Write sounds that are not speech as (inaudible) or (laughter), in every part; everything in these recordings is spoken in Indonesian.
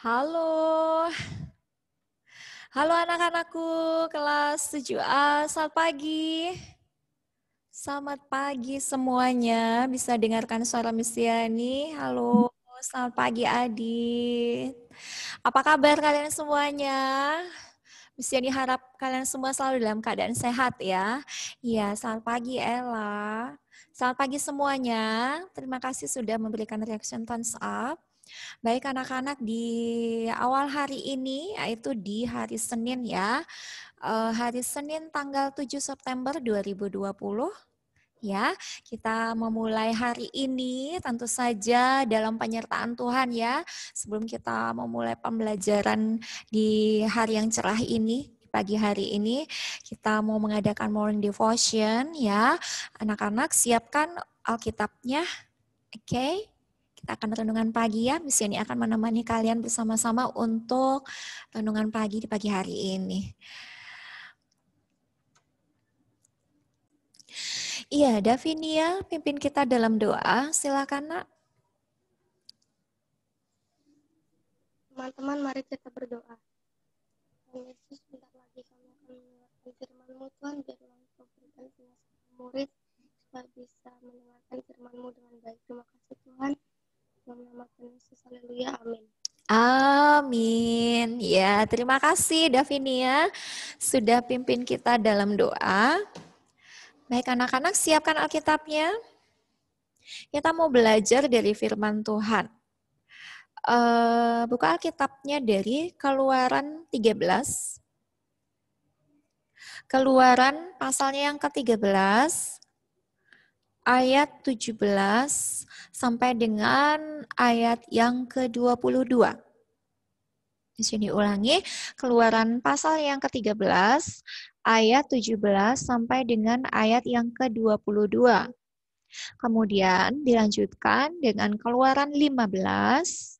Halo. Halo anak-anakku kelas 7A, selamat pagi. Selamat pagi semuanya, bisa dengarkan suara misiani Halo, selamat pagi Adit. Apa kabar kalian semuanya? misiani harap kalian semua selalu dalam keadaan sehat ya. Iya, selamat pagi Ella. Selamat pagi semuanya. Terima kasih sudah memberikan reaction thumbs up. Baik anak-anak di awal hari ini yaitu di hari Senin ya. Eh, hari Senin tanggal 7 September 2020 ya. Kita memulai hari ini tentu saja dalam penyertaan Tuhan ya. Sebelum kita memulai pembelajaran di hari yang cerah ini, pagi hari ini kita mau mengadakan morning devotion ya. Anak-anak siapkan Alkitabnya. Oke. Okay? Kita akan renungan pagi ya, misi ini akan menemani kalian bersama-sama untuk renungan pagi di pagi hari ini. Iya, Davinia, pimpin kita dalam doa. Silakan, Nak. Teman-teman, mari kita berdoa. Tuhan Yesus, sebentar lagi kami akan mendengarkan firman Tuhan, berikan penasihat murid supaya bisa mendengarkan firman-Mu dengan baik. Terima kasih, Tuhan nama Tuhan Yesus. Haleluya. Amin. Amin. Ya, terima kasih Davinia ya, sudah pimpin kita dalam doa. Baik anak-anak, siapkan Alkitabnya. Kita mau belajar dari firman Tuhan. Eh, buka Alkitabnya dari Keluaran 13. Keluaran pasalnya yang ke-13 ayat 17 sampai dengan ayat yang ke-22. Di sini ulangi, keluaran pasal yang ke-13, ayat 17 sampai dengan ayat yang ke-22. Kemudian dilanjutkan dengan keluaran 15,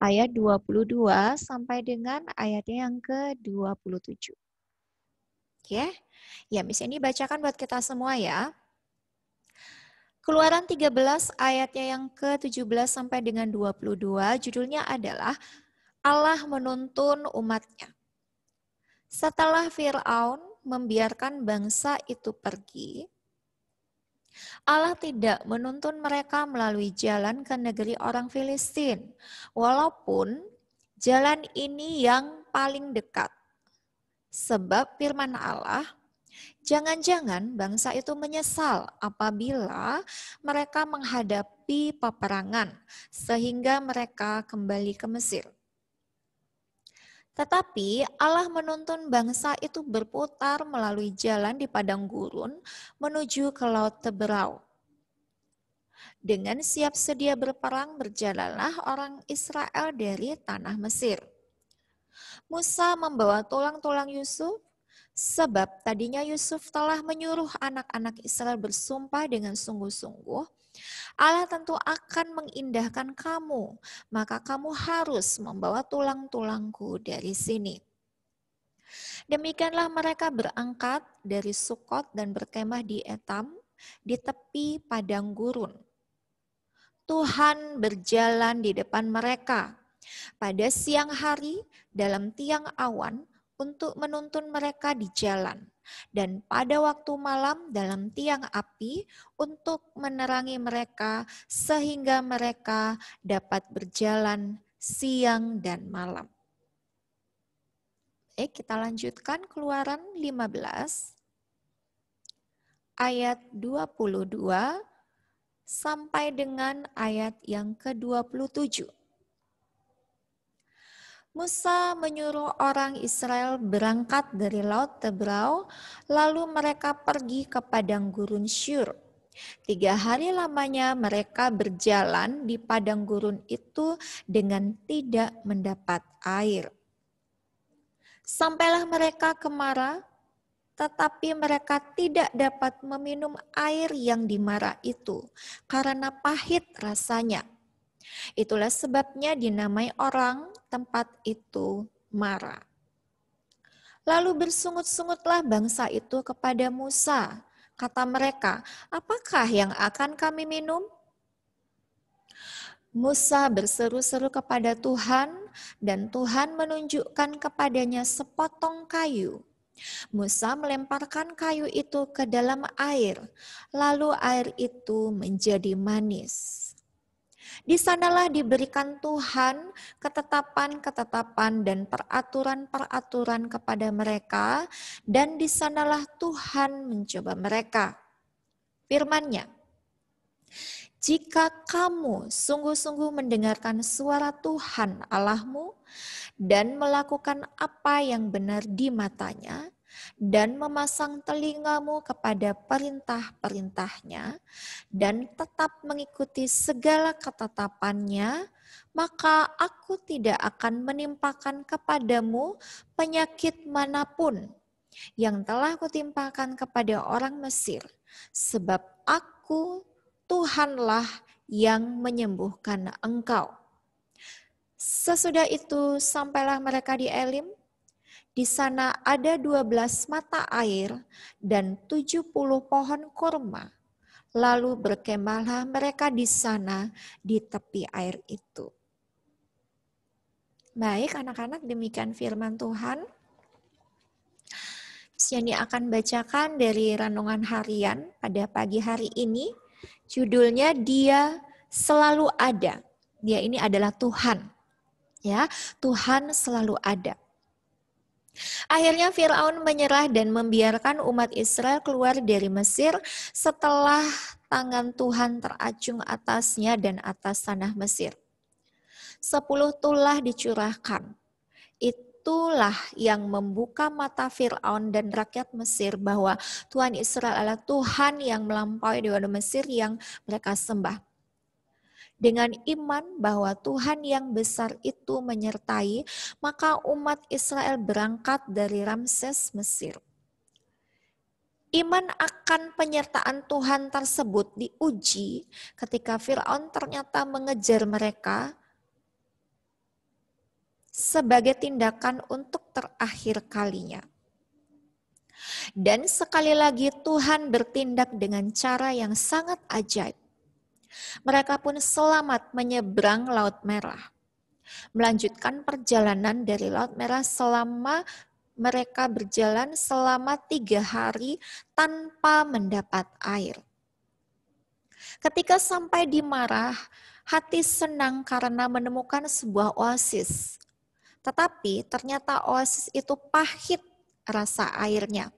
ayat 22 sampai dengan ayat yang ke-27. Oke, ya Miss ini bacakan buat kita semua ya. Keluaran 13 ayatnya yang ke-17 sampai dengan 22 judulnya adalah Allah menuntun umatnya. Setelah Fir'aun membiarkan bangsa itu pergi, Allah tidak menuntun mereka melalui jalan ke negeri orang Filistin, walaupun jalan ini yang paling dekat. Sebab firman Allah Jangan-jangan bangsa itu menyesal apabila mereka menghadapi peperangan, sehingga mereka kembali ke Mesir. Tetapi Allah menuntun bangsa itu berputar melalui jalan di padang gurun menuju ke Laut Teberau. Dengan siap sedia berperang, berjalanlah orang Israel dari tanah Mesir. Musa membawa tulang-tulang Yusuf Sebab tadinya Yusuf telah menyuruh anak-anak Israel bersumpah dengan sungguh-sungguh, Allah tentu akan mengindahkan kamu, maka kamu harus membawa tulang-tulangku dari sini. Demikianlah mereka berangkat dari Sukot dan berkemah di Etam, di tepi padang gurun. Tuhan berjalan di depan mereka. Pada siang hari, dalam tiang awan, untuk menuntun mereka di jalan, dan pada waktu malam dalam tiang api untuk menerangi mereka, sehingga mereka dapat berjalan siang dan malam. Eh kita lanjutkan keluaran 15 ayat 22 sampai dengan ayat yang ke-27. Musa menyuruh orang Israel berangkat dari Laut Tebrau, lalu mereka pergi ke padang gurun Syur. Tiga hari lamanya mereka berjalan di padang gurun itu dengan tidak mendapat air. Sampailah mereka ke Mara, tetapi mereka tidak dapat meminum air yang di Mara itu karena pahit rasanya Itulah sebabnya dinamai orang tempat itu Mara. Lalu bersungut-sungutlah bangsa itu kepada Musa. Kata mereka, apakah yang akan kami minum? Musa berseru-seru kepada Tuhan dan Tuhan menunjukkan kepadanya sepotong kayu. Musa melemparkan kayu itu ke dalam air, lalu air itu menjadi manis. Di sanalah diberikan Tuhan ketetapan-ketetapan dan peraturan-peraturan kepada mereka, dan di sanalah Tuhan mencoba mereka. Firman-Nya, jika kamu sungguh-sungguh mendengarkan suara Tuhan Allahmu dan melakukan apa yang benar di matanya, dan memasang telingamu kepada perintah-perintahnya dan tetap mengikuti segala ketetapannya, maka aku tidak akan menimpakan kepadamu penyakit manapun yang telah kutimpakan kepada orang Mesir, sebab aku Tuhanlah yang menyembuhkan engkau. Sesudah itu sampailah mereka di Elim, di sana ada dua belas mata air dan tujuh puluh pohon kurma. Lalu berkemahlah mereka di sana di tepi air itu. Baik anak-anak demikian firman Tuhan. Siani akan bacakan dari Renungan Harian pada pagi hari ini. Judulnya Dia Selalu Ada. Dia ini adalah Tuhan. Ya, Tuhan selalu ada. Akhirnya Firaun menyerah dan membiarkan umat Israel keluar dari Mesir setelah tangan Tuhan teracung atasnya dan atas tanah Mesir. Sepuluh tulah dicurahkan. Itulah yang membuka mata Fir'aun dan rakyat Mesir bahwa Tuhan Israel adalah Tuhan yang melampaui Dewa Mesir yang mereka sembah dengan iman bahwa Tuhan yang besar itu menyertai, maka umat Israel berangkat dari Ramses Mesir. Iman akan penyertaan Tuhan tersebut diuji ketika Firaun ternyata mengejar mereka sebagai tindakan untuk terakhir kalinya. Dan sekali lagi Tuhan bertindak dengan cara yang sangat ajaib. Mereka pun selamat menyeberang Laut Merah. Melanjutkan perjalanan dari Laut Merah selama mereka berjalan selama tiga hari tanpa mendapat air. Ketika sampai di Marah, hati senang karena menemukan sebuah oasis. Tetapi ternyata oasis itu pahit rasa airnya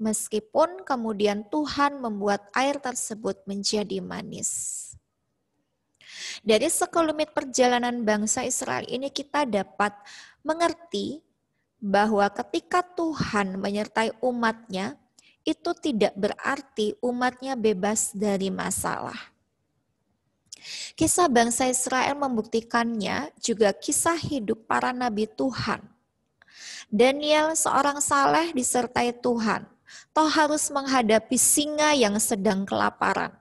meskipun kemudian Tuhan membuat air tersebut menjadi manis. Dari sekelumit perjalanan bangsa Israel ini kita dapat mengerti bahwa ketika Tuhan menyertai umatnya, itu tidak berarti umatnya bebas dari masalah. Kisah bangsa Israel membuktikannya juga kisah hidup para nabi Tuhan. Daniel seorang saleh disertai Tuhan toh harus menghadapi singa yang sedang kelaparan.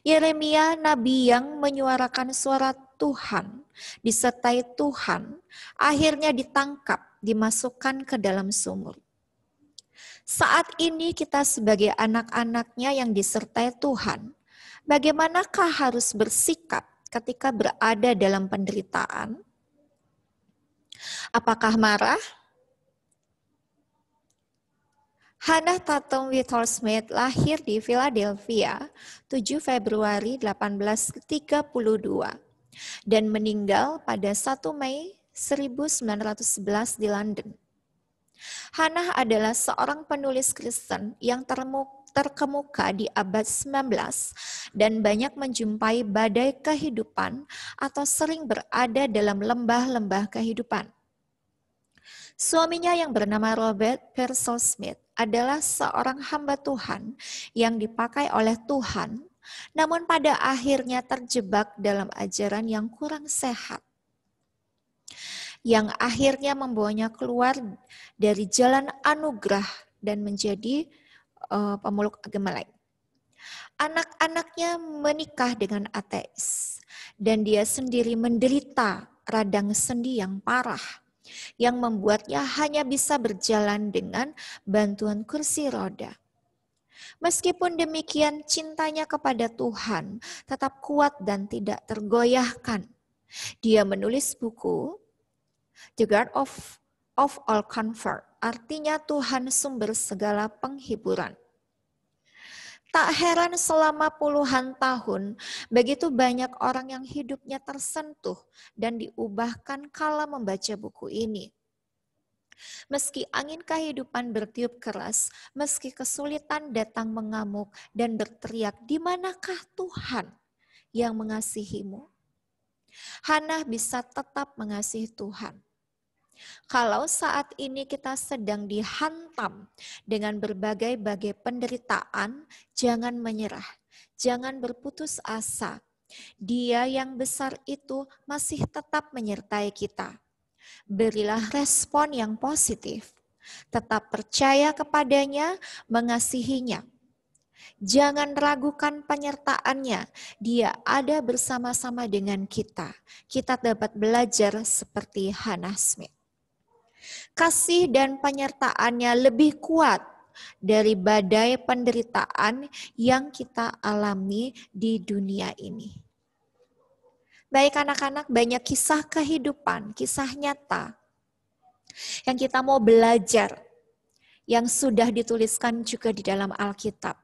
Yeremia nabi yang menyuarakan suara Tuhan, disertai Tuhan, akhirnya ditangkap, dimasukkan ke dalam sumur. Saat ini kita sebagai anak-anaknya yang disertai Tuhan, bagaimanakah harus bersikap ketika berada dalam penderitaan? Apakah marah? Hannah Tatum Whittle Smith lahir di Philadelphia 7 Februari 1832 dan meninggal pada 1 Mei 1911 di London. Hannah adalah seorang penulis Kristen yang terkemuka di abad 19 dan banyak menjumpai badai kehidupan atau sering berada dalam lembah-lembah kehidupan. Suaminya yang bernama Robert Purcell Smith adalah seorang hamba Tuhan yang dipakai oleh Tuhan, namun pada akhirnya terjebak dalam ajaran yang kurang sehat, yang akhirnya membawanya keluar dari jalan anugerah dan menjadi uh, pemeluk agama lain. Anak-anaknya menikah dengan ateis, dan dia sendiri menderita radang sendi yang parah yang membuatnya hanya bisa berjalan dengan bantuan kursi roda. Meskipun demikian, cintanya kepada Tuhan tetap kuat dan tidak tergoyahkan. Dia menulis buku The God of, of All Comfort, artinya Tuhan sumber segala penghiburan. Tak heran selama puluhan tahun, begitu banyak orang yang hidupnya tersentuh dan diubahkan kala membaca buku ini. Meski angin kehidupan bertiup keras, meski kesulitan datang mengamuk dan berteriak, di manakah Tuhan yang mengasihimu? Hana bisa tetap mengasihi Tuhan. Kalau saat ini kita sedang dihantam dengan berbagai-bagai penderitaan, jangan menyerah, jangan berputus asa. Dia yang besar itu masih tetap menyertai kita. Berilah respon yang positif, tetap percaya kepadanya, mengasihinya. Jangan ragukan penyertaannya. Dia ada bersama-sama dengan kita. Kita dapat belajar seperti Hannah Smith. Kasih dan penyertaannya lebih kuat dari badai penderitaan yang kita alami di dunia ini. Baik anak-anak, banyak kisah kehidupan, kisah nyata yang kita mau belajar yang sudah dituliskan juga di dalam Alkitab.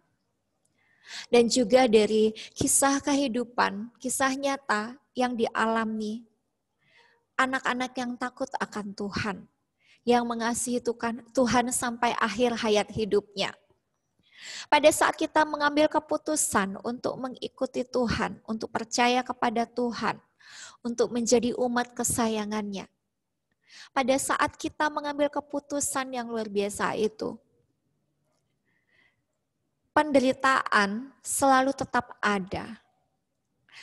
Dan juga dari kisah kehidupan, kisah nyata yang dialami anak-anak yang takut akan Tuhan yang mengasihi Tuhan, sampai akhir hayat hidupnya. Pada saat kita mengambil keputusan untuk mengikuti Tuhan, untuk percaya kepada Tuhan, untuk menjadi umat kesayangannya. Pada saat kita mengambil keputusan yang luar biasa itu, penderitaan selalu tetap ada.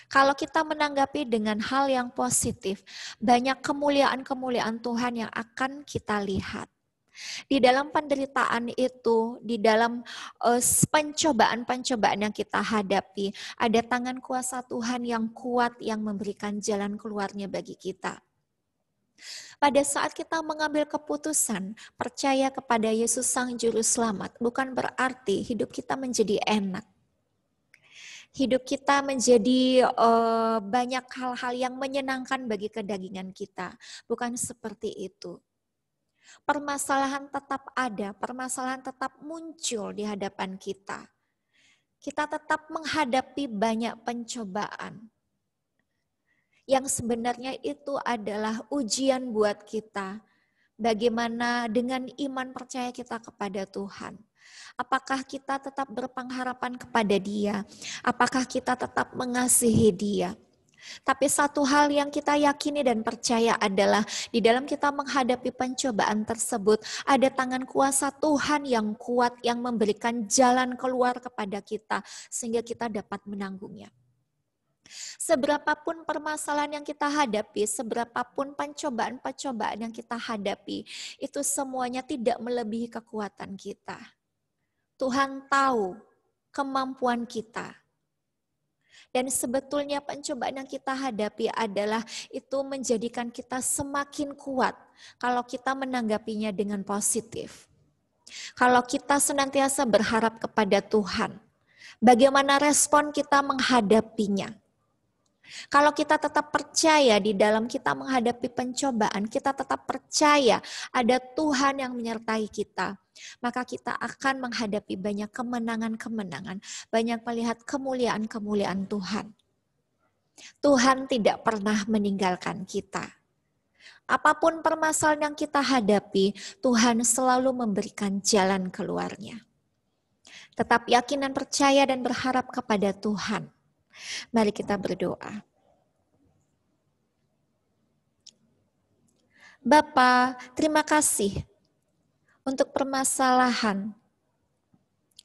Kalau kita menanggapi dengan hal yang positif, banyak kemuliaan-kemuliaan Tuhan yang akan kita lihat. Di dalam penderitaan itu, di dalam eh, pencobaan-pencobaan yang kita hadapi, ada tangan kuasa Tuhan yang kuat yang memberikan jalan keluarnya bagi kita. Pada saat kita mengambil keputusan percaya kepada Yesus Sang Juru Selamat, bukan berarti hidup kita menjadi enak hidup kita menjadi uh, banyak hal-hal yang menyenangkan bagi kedagingan kita. Bukan seperti itu. Permasalahan tetap ada, permasalahan tetap muncul di hadapan kita. Kita tetap menghadapi banyak pencobaan. Yang sebenarnya itu adalah ujian buat kita. Bagaimana dengan iman percaya kita kepada Tuhan Apakah kita tetap berpengharapan kepada Dia? Apakah kita tetap mengasihi Dia? Tapi satu hal yang kita yakini dan percaya adalah di dalam kita menghadapi pencobaan tersebut, ada tangan kuasa Tuhan yang kuat yang memberikan jalan keluar kepada kita, sehingga kita dapat menanggungnya. Seberapapun permasalahan yang kita hadapi, seberapapun pencobaan-pencobaan yang kita hadapi, itu semuanya tidak melebihi kekuatan kita. Tuhan tahu kemampuan kita. Dan sebetulnya pencobaan yang kita hadapi adalah itu menjadikan kita semakin kuat kalau kita menanggapinya dengan positif. Kalau kita senantiasa berharap kepada Tuhan, bagaimana respon kita menghadapinya? Kalau kita tetap percaya di dalam kita menghadapi pencobaan, kita tetap percaya ada Tuhan yang menyertai kita maka kita akan menghadapi banyak kemenangan-kemenangan, banyak melihat kemuliaan-kemuliaan Tuhan. Tuhan tidak pernah meninggalkan kita. Apapun permasalahan yang kita hadapi, Tuhan selalu memberikan jalan keluarnya. Tetap yakin dan percaya dan berharap kepada Tuhan. Mari kita berdoa. Bapak, terima kasih untuk permasalahan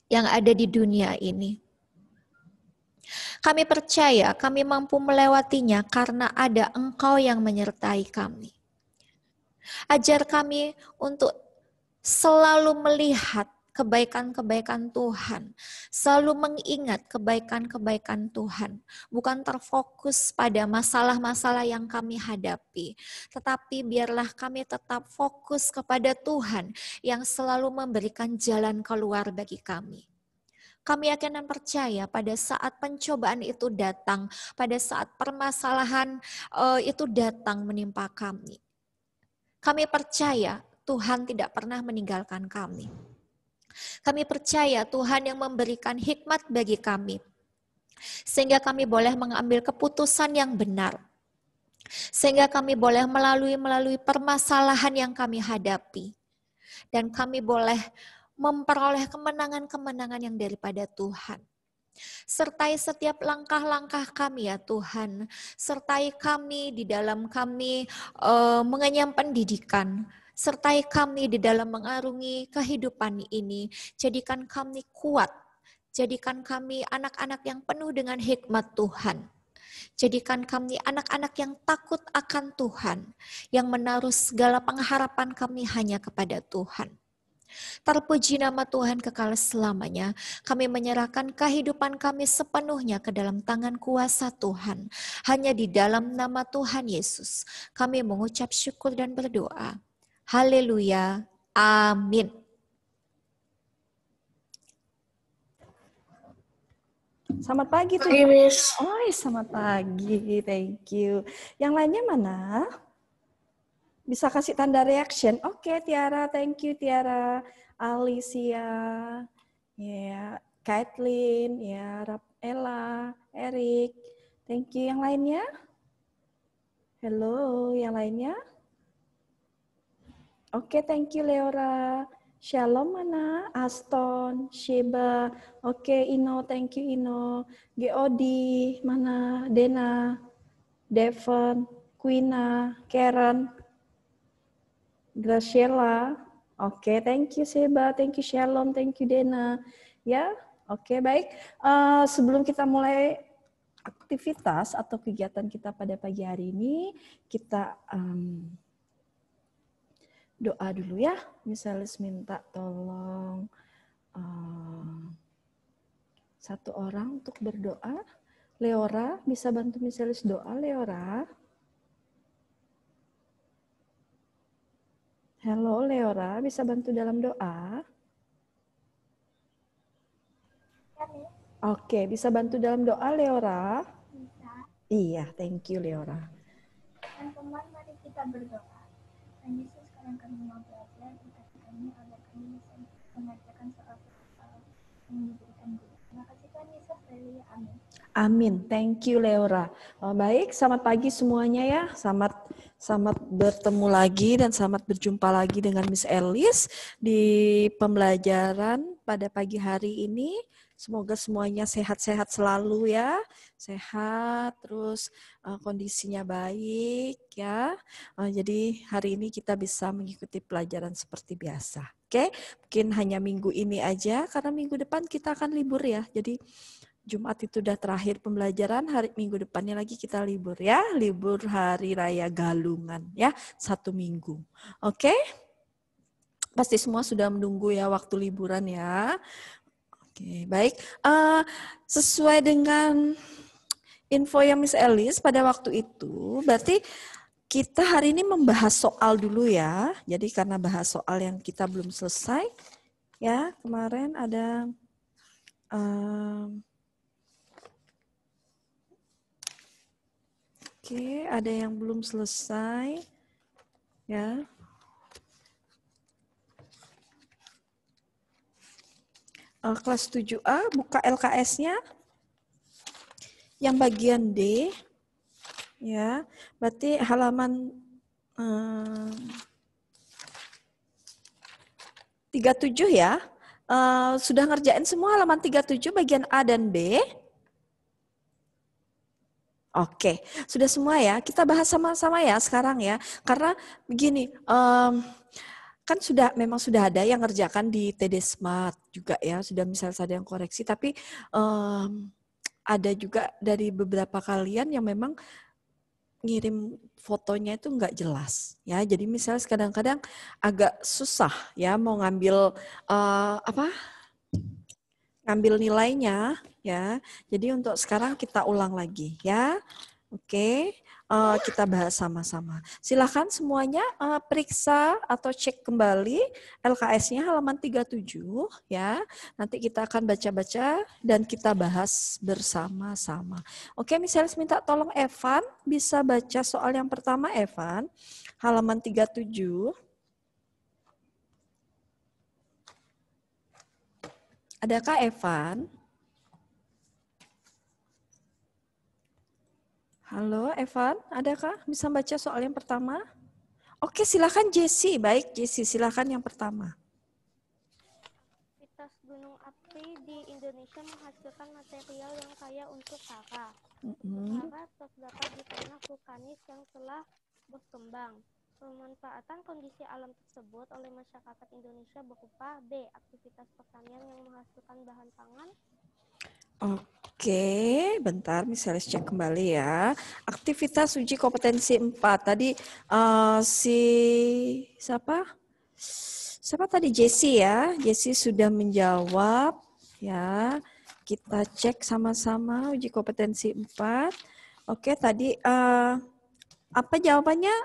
yang ada di dunia ini. Kami percaya kami mampu melewatinya karena ada Engkau yang menyertai kami. Ajar kami untuk selalu melihat kebaikan-kebaikan Tuhan. Selalu mengingat kebaikan-kebaikan Tuhan. Bukan terfokus pada masalah-masalah yang kami hadapi. Tetapi biarlah kami tetap fokus kepada Tuhan yang selalu memberikan jalan keluar bagi kami kami yakin dan percaya pada saat pencobaan itu datang, pada saat permasalahan eh, itu datang menimpa kami. Kami percaya Tuhan tidak pernah meninggalkan kami. Kami percaya Tuhan yang memberikan hikmat bagi kami, sehingga kami boleh mengambil keputusan yang benar, sehingga kami boleh melalui-melalui permasalahan yang kami hadapi, dan kami boleh memperoleh kemenangan-kemenangan yang daripada Tuhan. Sertai setiap langkah-langkah kami ya Tuhan. Sertai kami di dalam kami e, mengenyam pendidikan. Sertai kami di dalam mengarungi kehidupan ini. Jadikan kami kuat. Jadikan kami anak-anak yang penuh dengan hikmat Tuhan. Jadikan kami anak-anak yang takut akan Tuhan, yang menaruh segala pengharapan kami hanya kepada Tuhan. Terpuji nama Tuhan kekal selamanya. Kami menyerahkan kehidupan kami sepenuhnya ke dalam tangan kuasa Tuhan. Hanya di dalam nama Tuhan Yesus, kami mengucap syukur dan berdoa. Haleluya. Amin. Selamat pagi, tuh. Pagi, Miss. Oh, selamat pagi. Thank you. Yang lainnya mana? Bisa kasih tanda reaction. Oke, okay, Tiara. Thank you, Tiara. Alicia. Ya, yeah. Kaitlin. Ya, yeah. Ella. Eric. Thank you. Yang lainnya? Hello, yang lainnya? Oke, okay, thank you Leora. Shalom mana? Aston, Sheba. Oke, okay, Ino, thank you Ino. Geodi, mana? Dena, Devon, Quina, Karen, Graciela. Oke, okay, thank you Sheba, thank you Shalom, thank you Dena. Ya, oke okay, baik. Uh, sebelum kita mulai aktivitas atau kegiatan kita pada pagi hari ini, kita um, doa dulu ya. Misalnya minta tolong uh, satu orang untuk berdoa. Leora bisa bantu misalnya doa Leora. Halo Leora, bisa bantu dalam doa? Oke, iya, Oke, bisa bantu dalam doa Leora? Bisa. Iya, thank you Leora. Teman-teman, mari kita berdoa yang kami mau belajar kepada kami agar kami bisa mengerjakan soal-soal yang diberikan guru. Terima kasih Tuhan Yesus, haleluya, amin. Amin. Thank you Leora. Oh, baik, selamat pagi semuanya ya. Selamat selamat bertemu lagi dan selamat berjumpa lagi dengan Miss Elis di pembelajaran pada pagi hari ini. Semoga semuanya sehat-sehat selalu ya. Sehat, terus eh, kondisinya baik ya. Eh, jadi hari ini kita bisa mengikuti pelajaran seperti biasa. Oke, mungkin hanya minggu ini aja karena minggu depan kita akan libur ya. Jadi Jumat itu sudah terakhir pembelajaran, hari minggu depannya lagi kita libur ya, libur hari raya Galungan ya, satu minggu. Oke? Pasti semua sudah menunggu ya waktu liburan ya. Oke, baik. Uh, sesuai dengan info yang Miss Elis pada waktu itu, berarti kita hari ini membahas soal dulu ya. Jadi karena bahas soal yang kita belum selesai, ya kemarin ada uh, Oke, okay, ada yang belum selesai ya. Eh, kelas 7A, buka LKS-nya. Yang bagian D, ya, berarti halaman eh, um, 37 ya. Uh, sudah ngerjain semua halaman 37 bagian A dan B. Oke, sudah semua ya. Kita bahas sama-sama ya sekarang ya. Karena begini, um, kan sudah memang sudah ada yang ngerjakan di TD Smart juga ya, sudah misalnya ada yang koreksi, tapi um, ada juga dari beberapa kalian yang memang ngirim fotonya itu nggak jelas ya jadi misalnya kadang-kadang agak susah ya mau ngambil uh, apa ngambil nilainya ya jadi untuk sekarang kita ulang lagi ya oke okay uh, kita bahas sama-sama. Silahkan semuanya uh, periksa atau cek kembali LKS-nya halaman 37 ya. Nanti kita akan baca-baca dan kita bahas bersama-sama. Oke, misalnya minta tolong Evan bisa baca soal yang pertama Evan, halaman 37. Adakah Evan? Halo Evan, adakah bisa baca soal yang pertama? Oke, silakan Jesse. Baik, Jesse, silakan yang pertama. Aktivitas gunung api di Indonesia menghasilkan material yang kaya untuk kara. Kara terdapat di tanah vulkanis yang telah berkembang. Pemanfaatan kondisi alam tersebut oleh masyarakat Indonesia berupa B. Aktivitas pertanian yang menghasilkan bahan pangan. Oke, Oke, bentar misalnya cek kembali ya. Aktivitas uji kompetensi 4. Tadi uh, si siapa? Siapa tadi Jesse ya? Jesse sudah menjawab ya. Kita cek sama-sama uji kompetensi 4. Oke, tadi uh, apa jawabannya?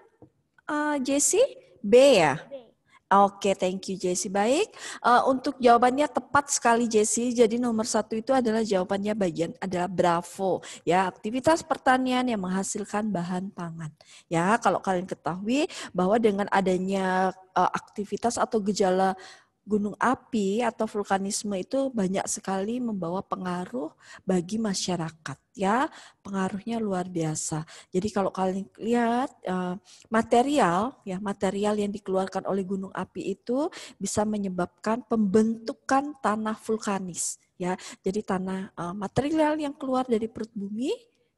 Uh, Jesse? B ya? B. Oke, okay, thank you Jesse. Baik, uh, untuk jawabannya tepat sekali Jesse. Jadi nomor satu itu adalah jawabannya bagian adalah Bravo. Ya, aktivitas pertanian yang menghasilkan bahan pangan. Ya, kalau kalian ketahui bahwa dengan adanya uh, aktivitas atau gejala gunung api atau vulkanisme itu banyak sekali membawa pengaruh bagi masyarakat ya pengaruhnya luar biasa jadi kalau kalian lihat eh, material ya material yang dikeluarkan oleh gunung api itu bisa menyebabkan pembentukan tanah vulkanis ya jadi tanah eh, material yang keluar dari perut bumi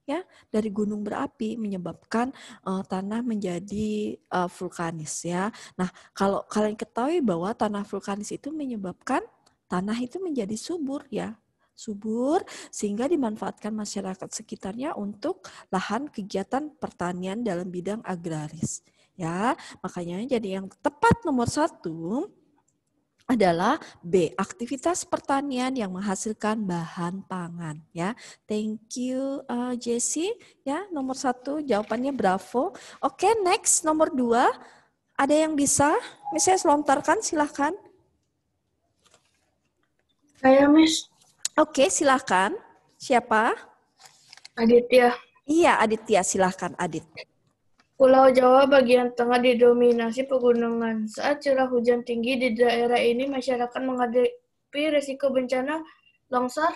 ya dari gunung berapi menyebabkan uh, tanah menjadi uh, vulkanis ya. Nah, kalau kalian ketahui bahwa tanah vulkanis itu menyebabkan tanah itu menjadi subur ya, subur sehingga dimanfaatkan masyarakat sekitarnya untuk lahan kegiatan pertanian dalam bidang agraris. Ya, makanya jadi yang tepat nomor satu adalah B, aktivitas pertanian yang menghasilkan bahan pangan. Ya, thank you uh, Jesse. Ya, nomor satu jawabannya bravo. Oke, okay, next nomor dua, ada yang bisa? misalnya saya lontarkan, silahkan. Saya Miss. Oke, okay, silahkan. Siapa? Aditya. Iya, Aditya, silahkan Adit. Pulau Jawa bagian tengah didominasi pegunungan. Saat curah hujan tinggi di daerah ini, masyarakat menghadapi risiko bencana longsor.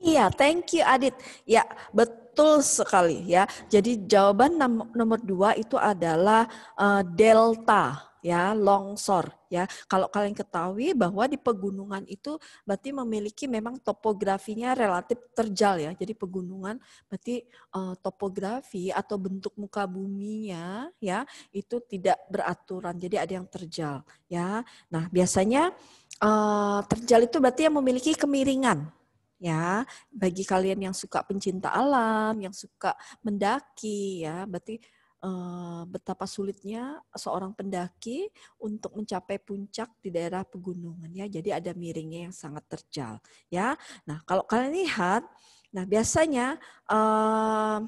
Iya, thank you Adit. Ya, betul sekali ya. Jadi jawaban nomor dua itu adalah uh, delta ya longsor ya kalau kalian ketahui bahwa di pegunungan itu berarti memiliki memang topografinya relatif terjal ya jadi pegunungan berarti uh, topografi atau bentuk muka buminya ya itu tidak beraturan jadi ada yang terjal ya nah biasanya uh, terjal itu berarti yang memiliki kemiringan ya bagi kalian yang suka pencinta alam yang suka mendaki ya berarti Eh, betapa sulitnya seorang pendaki untuk mencapai puncak di daerah pegunungan ya. Jadi ada miringnya yang sangat terjal ya. Nah, kalau kalian lihat nah biasanya eh,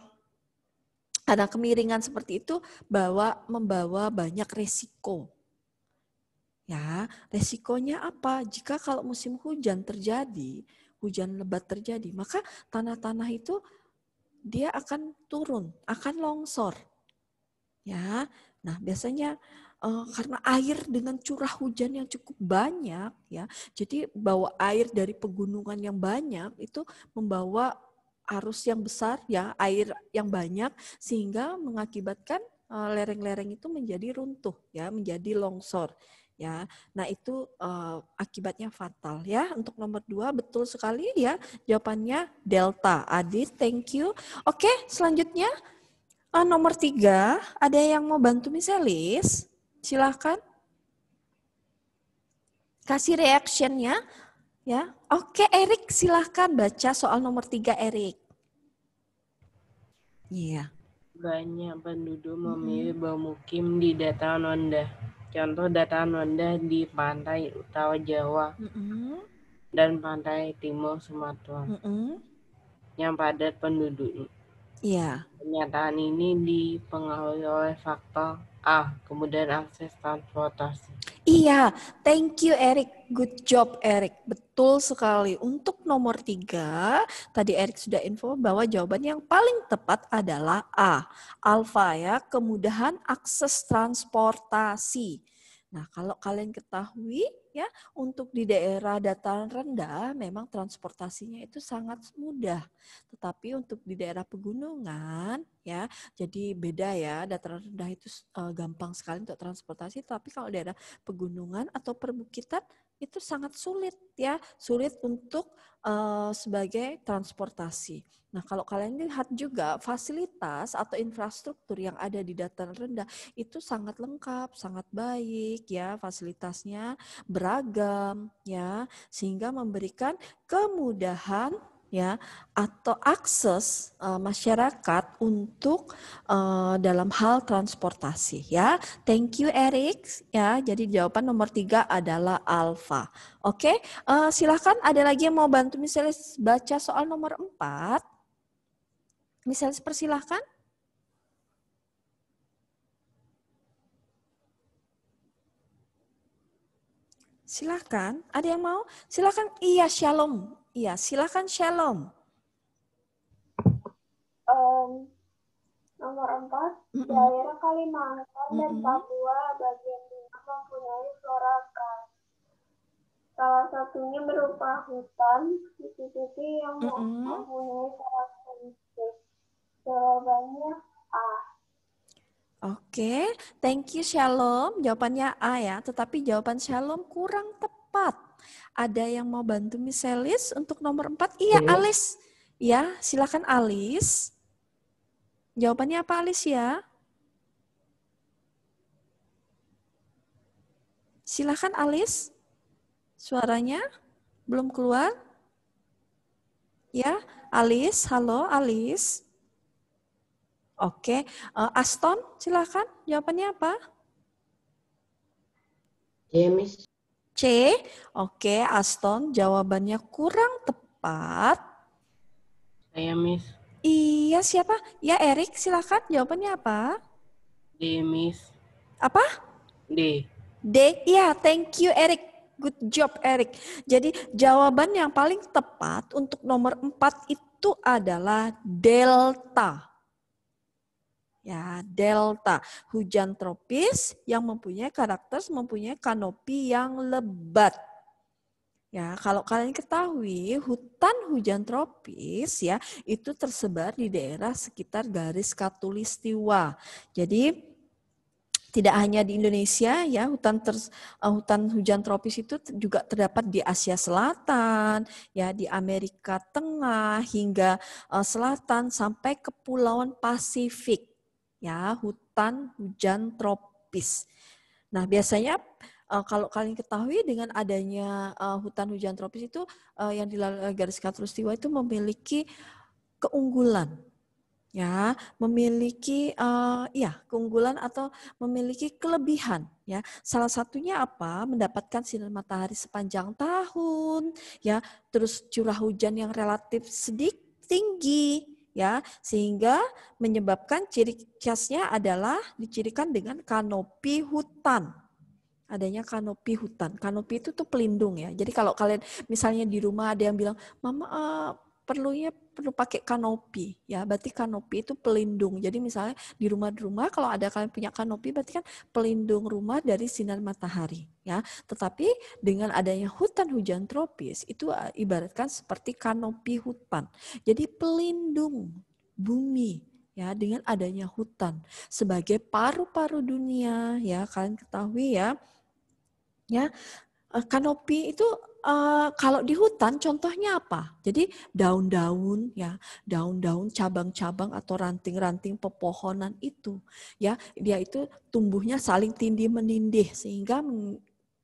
ada kemiringan seperti itu bawa membawa banyak resiko. Ya, resikonya apa? Jika kalau musim hujan terjadi, hujan lebat terjadi, maka tanah-tanah itu dia akan turun, akan longsor ya. Nah, biasanya uh, karena air dengan curah hujan yang cukup banyak ya. Jadi bawa air dari pegunungan yang banyak itu membawa arus yang besar ya, air yang banyak sehingga mengakibatkan eh, lereng-lereng uh, itu menjadi runtuh ya, menjadi longsor ya. Nah itu uh, akibatnya fatal ya. Untuk nomor dua betul sekali ya jawabannya delta. Adit, thank you. Oke selanjutnya Ah, nomor tiga, ada yang mau bantu miselis? Silahkan. Kasih reaction-nya. Ya. Oke, Erik silahkan baca soal nomor tiga, Erik. Iya. Yeah. Banyak penduduk memilih bermukim di dataran rendah. Contoh dataran rendah di pantai utara Jawa mm -hmm. dan pantai timur Sumatera. Mm -hmm. Yang padat penduduk Iya. Pernyataan ini dipengaruhi oleh faktor A, kemudian akses transportasi. Iya, thank you Eric, Good job Eric, Betul sekali. Untuk nomor tiga, tadi Eric sudah info bahwa jawaban yang paling tepat adalah A. Alfa ya, kemudahan akses transportasi. Nah, kalau kalian ketahui ya, untuk di daerah dataran rendah memang transportasinya itu sangat mudah. Tetapi untuk di daerah pegunungan ya, jadi beda ya, dataran rendah itu uh, gampang sekali untuk transportasi, tapi kalau daerah pegunungan atau perbukitan itu sangat sulit ya, sulit untuk uh, sebagai transportasi. Nah, kalau kalian lihat juga fasilitas atau infrastruktur yang ada di dataran rendah itu sangat lengkap, sangat baik ya, fasilitasnya beragam ya, sehingga memberikan kemudahan ya atau akses uh, masyarakat untuk uh, dalam hal transportasi ya thank you Eric ya jadi jawaban nomor tiga adalah alfa oke okay? uh, eh, silahkan ada lagi yang mau bantu misalnya baca soal nomor empat misalnya persilahkan Silahkan, ada yang mau? Silahkan, iya shalom. Iya, silahkan shalom. Um, nomor empat, mm -mm. daerah Kalimantan mm -mm. dan Papua bagian timur mempunyai flora khas. Salah satunya berupa hutan, sisi-sisi yang mm -mm. mempunyai karakteristik. Jawabannya A. Ah. Oke, thank you Shalom. Jawabannya A ya, tetapi jawaban Shalom kurang tepat. Ada yang mau bantu Miss Elis untuk nomor 4? Iya, oh. Alis. Ya, silakan Alis. Jawabannya apa Alis ya? Silakan Alis. Suaranya belum keluar? Ya, Alis. Halo, Alis. Oke, uh, Aston silakan jawabannya apa? C, Miss. C, oke Aston jawabannya kurang tepat. Saya, Miss. Iya, siapa? Ya, Erik silakan jawabannya apa? D, Miss. Apa? D. D, iya thank you Erik. Good job Erik. Jadi jawaban yang paling tepat untuk nomor 4 itu adalah delta ya delta hujan tropis yang mempunyai karakter mempunyai kanopi yang lebat ya kalau kalian ketahui hutan hujan tropis ya itu tersebar di daerah sekitar garis katulistiwa jadi tidak hanya di Indonesia ya hutan ter, uh, eh, hutan hujan tropis itu juga terdapat di Asia Selatan ya di Amerika Tengah hingga uh, Selatan sampai kepulauan Pasifik ya hutan hujan tropis. Nah biasanya uh, kalau kalian ketahui dengan adanya uh, hutan hujan tropis itu uh, yang di garis khatulistiwa itu memiliki keunggulan ya memiliki uh, ya keunggulan atau memiliki kelebihan ya salah satunya apa mendapatkan sinar matahari sepanjang tahun ya terus curah hujan yang relatif sedikit tinggi ya sehingga menyebabkan ciri khasnya adalah dicirikan dengan kanopi hutan adanya kanopi hutan kanopi itu tuh pelindung ya jadi kalau kalian misalnya di rumah ada yang bilang mama ah, perlunya perlu pakai kanopi ya berarti kanopi itu pelindung jadi misalnya di rumah rumah kalau ada kalian punya kanopi berarti kan pelindung rumah dari sinar matahari ya tetapi dengan adanya hutan hujan tropis itu ah, ibaratkan seperti kanopi hutan jadi pelindung bumi ya dengan adanya hutan sebagai paru-paru dunia ya kalian ketahui ya ya Eh, kanopi itu eh, kalau di hutan contohnya apa? Jadi daun-daun ya, daun-daun cabang-cabang atau ranting-ranting pepohonan itu ya, dia itu tumbuhnya saling tindih menindih sehingga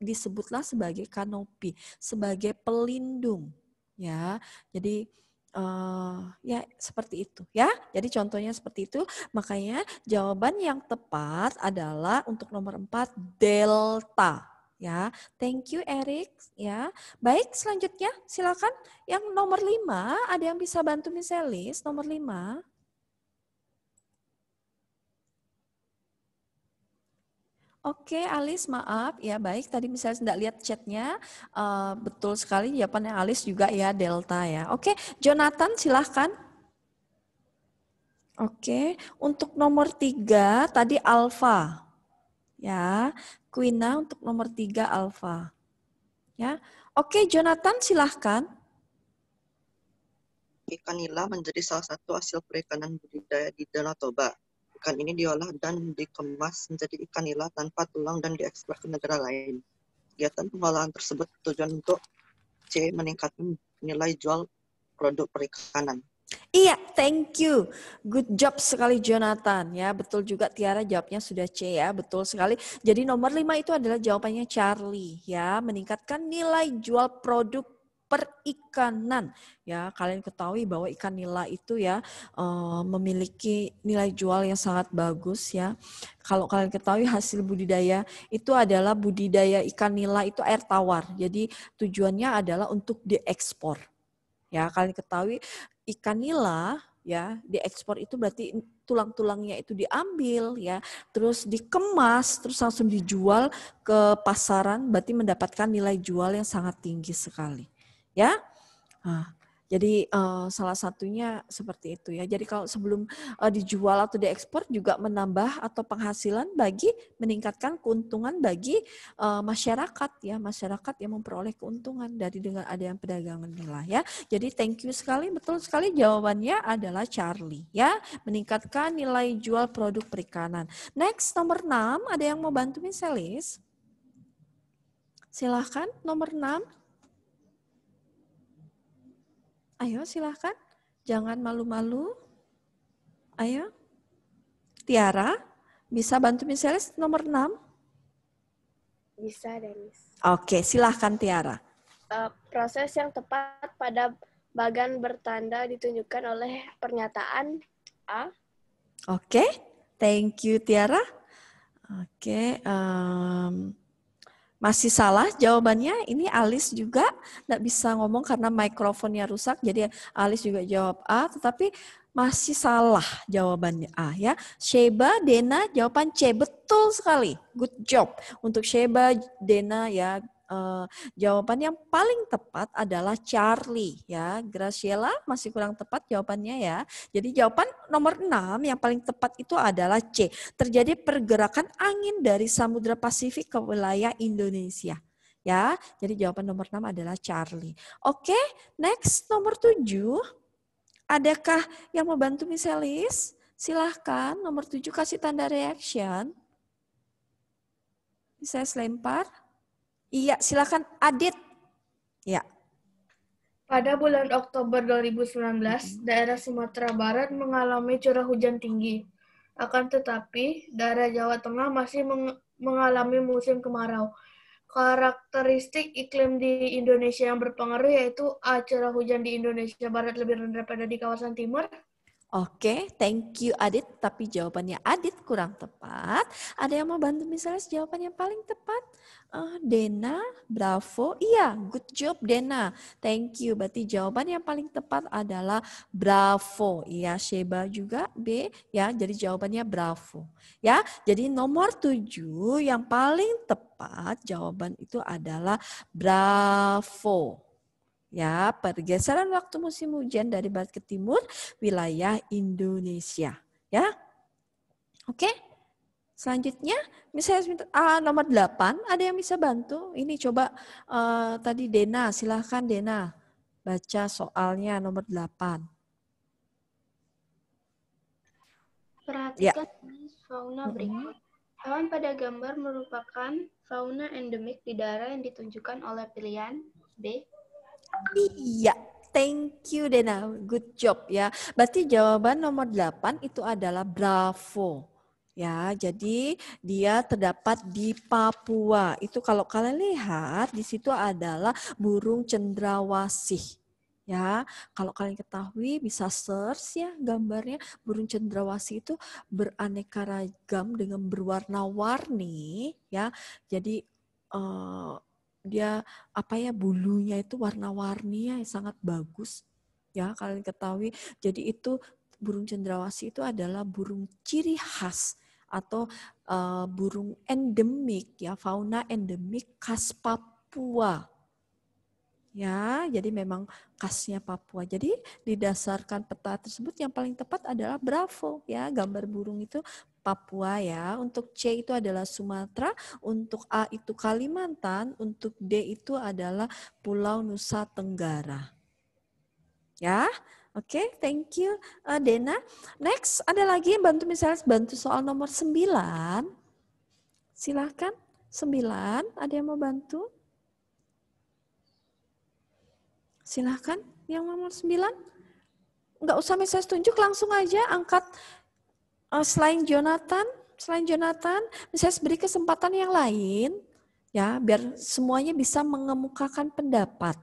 disebutlah sebagai kanopi, sebagai pelindung ya. Jadi uh, ya seperti itu ya. Jadi contohnya seperti itu. Makanya jawaban yang tepat adalah untuk nomor 4 delta ya. Thank you Eric. ya. Baik, selanjutnya silakan yang nomor 5 ada yang bisa bantu Miselis nomor 5? Oke, Alis, maaf ya. Baik, tadi misalnya tidak lihat chatnya, uh, betul sekali jawabannya Alis juga ya Delta ya. Oke, Jonathan, silahkan. Oke, untuk nomor tiga tadi Alfa, ya. Quina untuk nomor 3 alfa. Ya. Oke, Jonathan silahkan. Ikan nila menjadi salah satu hasil perikanan budidaya di Danau Toba. Ikan ini diolah dan dikemas menjadi ikan nila tanpa tulang dan diekspor ke negara lain. Kegiatan pengolahan tersebut tujuan untuk C. Meningkatkan nilai jual produk perikanan. Iya, thank you. Good job sekali Jonathan ya. Betul juga Tiara jawabnya sudah C ya, betul sekali. Jadi nomor lima itu adalah jawabannya Charlie ya, meningkatkan nilai jual produk perikanan ya kalian ketahui bahwa ikan nila itu ya eh, memiliki nilai jual yang sangat bagus ya kalau kalian ketahui hasil budidaya itu adalah budidaya ikan nila itu air tawar jadi tujuannya adalah untuk diekspor Ya, kalian ketahui ikan nila ya diekspor itu berarti tulang-tulangnya itu diambil ya terus dikemas terus langsung dijual ke pasaran berarti mendapatkan nilai jual yang sangat tinggi sekali ya nah, jadi uh, salah satunya seperti itu ya. Jadi kalau sebelum uh, dijual atau diekspor juga menambah atau penghasilan bagi meningkatkan keuntungan bagi uh, masyarakat ya, masyarakat yang memperoleh keuntungan dari dengan ada yang perdagangan nilai ya. Jadi thank you sekali, betul sekali jawabannya adalah Charlie ya, meningkatkan nilai jual produk perikanan. Next nomor 6, ada yang mau bantuin Selis? Silahkan nomor 6. Ayo silahkan. Jangan malu-malu. Ayo. Tiara, bisa bantu Miss nomor 6? Bisa, Denis. Oke, silahkan Tiara. Eh, proses yang tepat pada bagan bertanda ditunjukkan oleh pernyataan A. Oke, thank you Tiara. Oke, um, masih salah jawabannya. Ini Alis juga tidak bisa ngomong karena mikrofonnya rusak. Jadi Alis juga jawab A, tetapi masih salah jawabannya A ya. Sheba, Dena, jawaban C betul sekali. Good job untuk Sheba, Dena ya uh, jawaban yang paling tepat adalah Charlie ya. Graciela masih kurang tepat jawabannya ya. Jadi jawaban nomor 6 yang paling tepat itu adalah C. Terjadi pergerakan angin dari Samudra Pasifik ke wilayah Indonesia. Ya, jadi jawaban nomor 6 adalah Charlie. Oke, next nomor 7. Adakah yang membantu miselis? Silahkan nomor 7 kasih tanda reaction. Bisa lempar. Iya, silakan Adit. Ya. Pada bulan Oktober 2019, daerah Sumatera Barat mengalami curah hujan tinggi. Akan tetapi, daerah Jawa Tengah masih meng mengalami musim kemarau. Karakteristik iklim di Indonesia yang berpengaruh yaitu acara hujan di Indonesia Barat lebih rendah pada di kawasan timur, Oke, okay, thank you Adit, tapi jawabannya Adit kurang tepat. Ada yang mau bantu misalnya jawaban yang paling tepat? Uh, Dena, bravo. Iya, good job Dena. Thank you. Berarti jawaban yang paling tepat adalah bravo. Iya, Sheba juga B. Ya, jadi jawabannya bravo. Ya, jadi nomor tujuh yang paling tepat jawaban itu adalah bravo ya pergeseran waktu musim hujan dari barat ke timur wilayah Indonesia ya. Oke. Selanjutnya misalnya ah, nomor 8 ada yang bisa bantu? Ini coba uh, tadi Dena, silahkan Dena baca soalnya nomor 8. Ya. Perhatikan ya. fauna berikut. Hewan pada gambar merupakan fauna endemik di daerah yang ditunjukkan oleh pilihan B, Iya, Thank you Dena, good job ya. Berarti jawaban nomor 8 itu adalah bravo. Ya, jadi dia terdapat di Papua. Itu kalau kalian lihat di situ adalah burung cendrawasih. Ya, kalau kalian ketahui bisa search ya gambarnya burung cendrawasih itu beraneka ragam dengan berwarna-warni ya. Jadi eh, dia apa ya bulunya itu warna warni ya sangat bagus ya kalian ketahui jadi itu burung cendrawasih itu adalah burung ciri khas atau uh, burung endemik ya fauna endemik khas Papua ya jadi memang khasnya Papua jadi didasarkan peta tersebut yang paling tepat adalah Bravo ya gambar burung itu Papua ya. Untuk C itu adalah Sumatera, untuk A itu Kalimantan, untuk D itu adalah Pulau Nusa Tenggara. Ya, oke, okay, thank you uh, Dena. Next, ada lagi yang bantu misalnya bantu soal nomor 9. Silahkan, 9, ada yang mau bantu? Silahkan, yang nomor 9. Enggak usah misalnya tunjuk, langsung aja angkat uh, selain Jonathan, selain Jonathan, misalnya beri kesempatan yang lain, ya, biar semuanya bisa mengemukakan pendapat,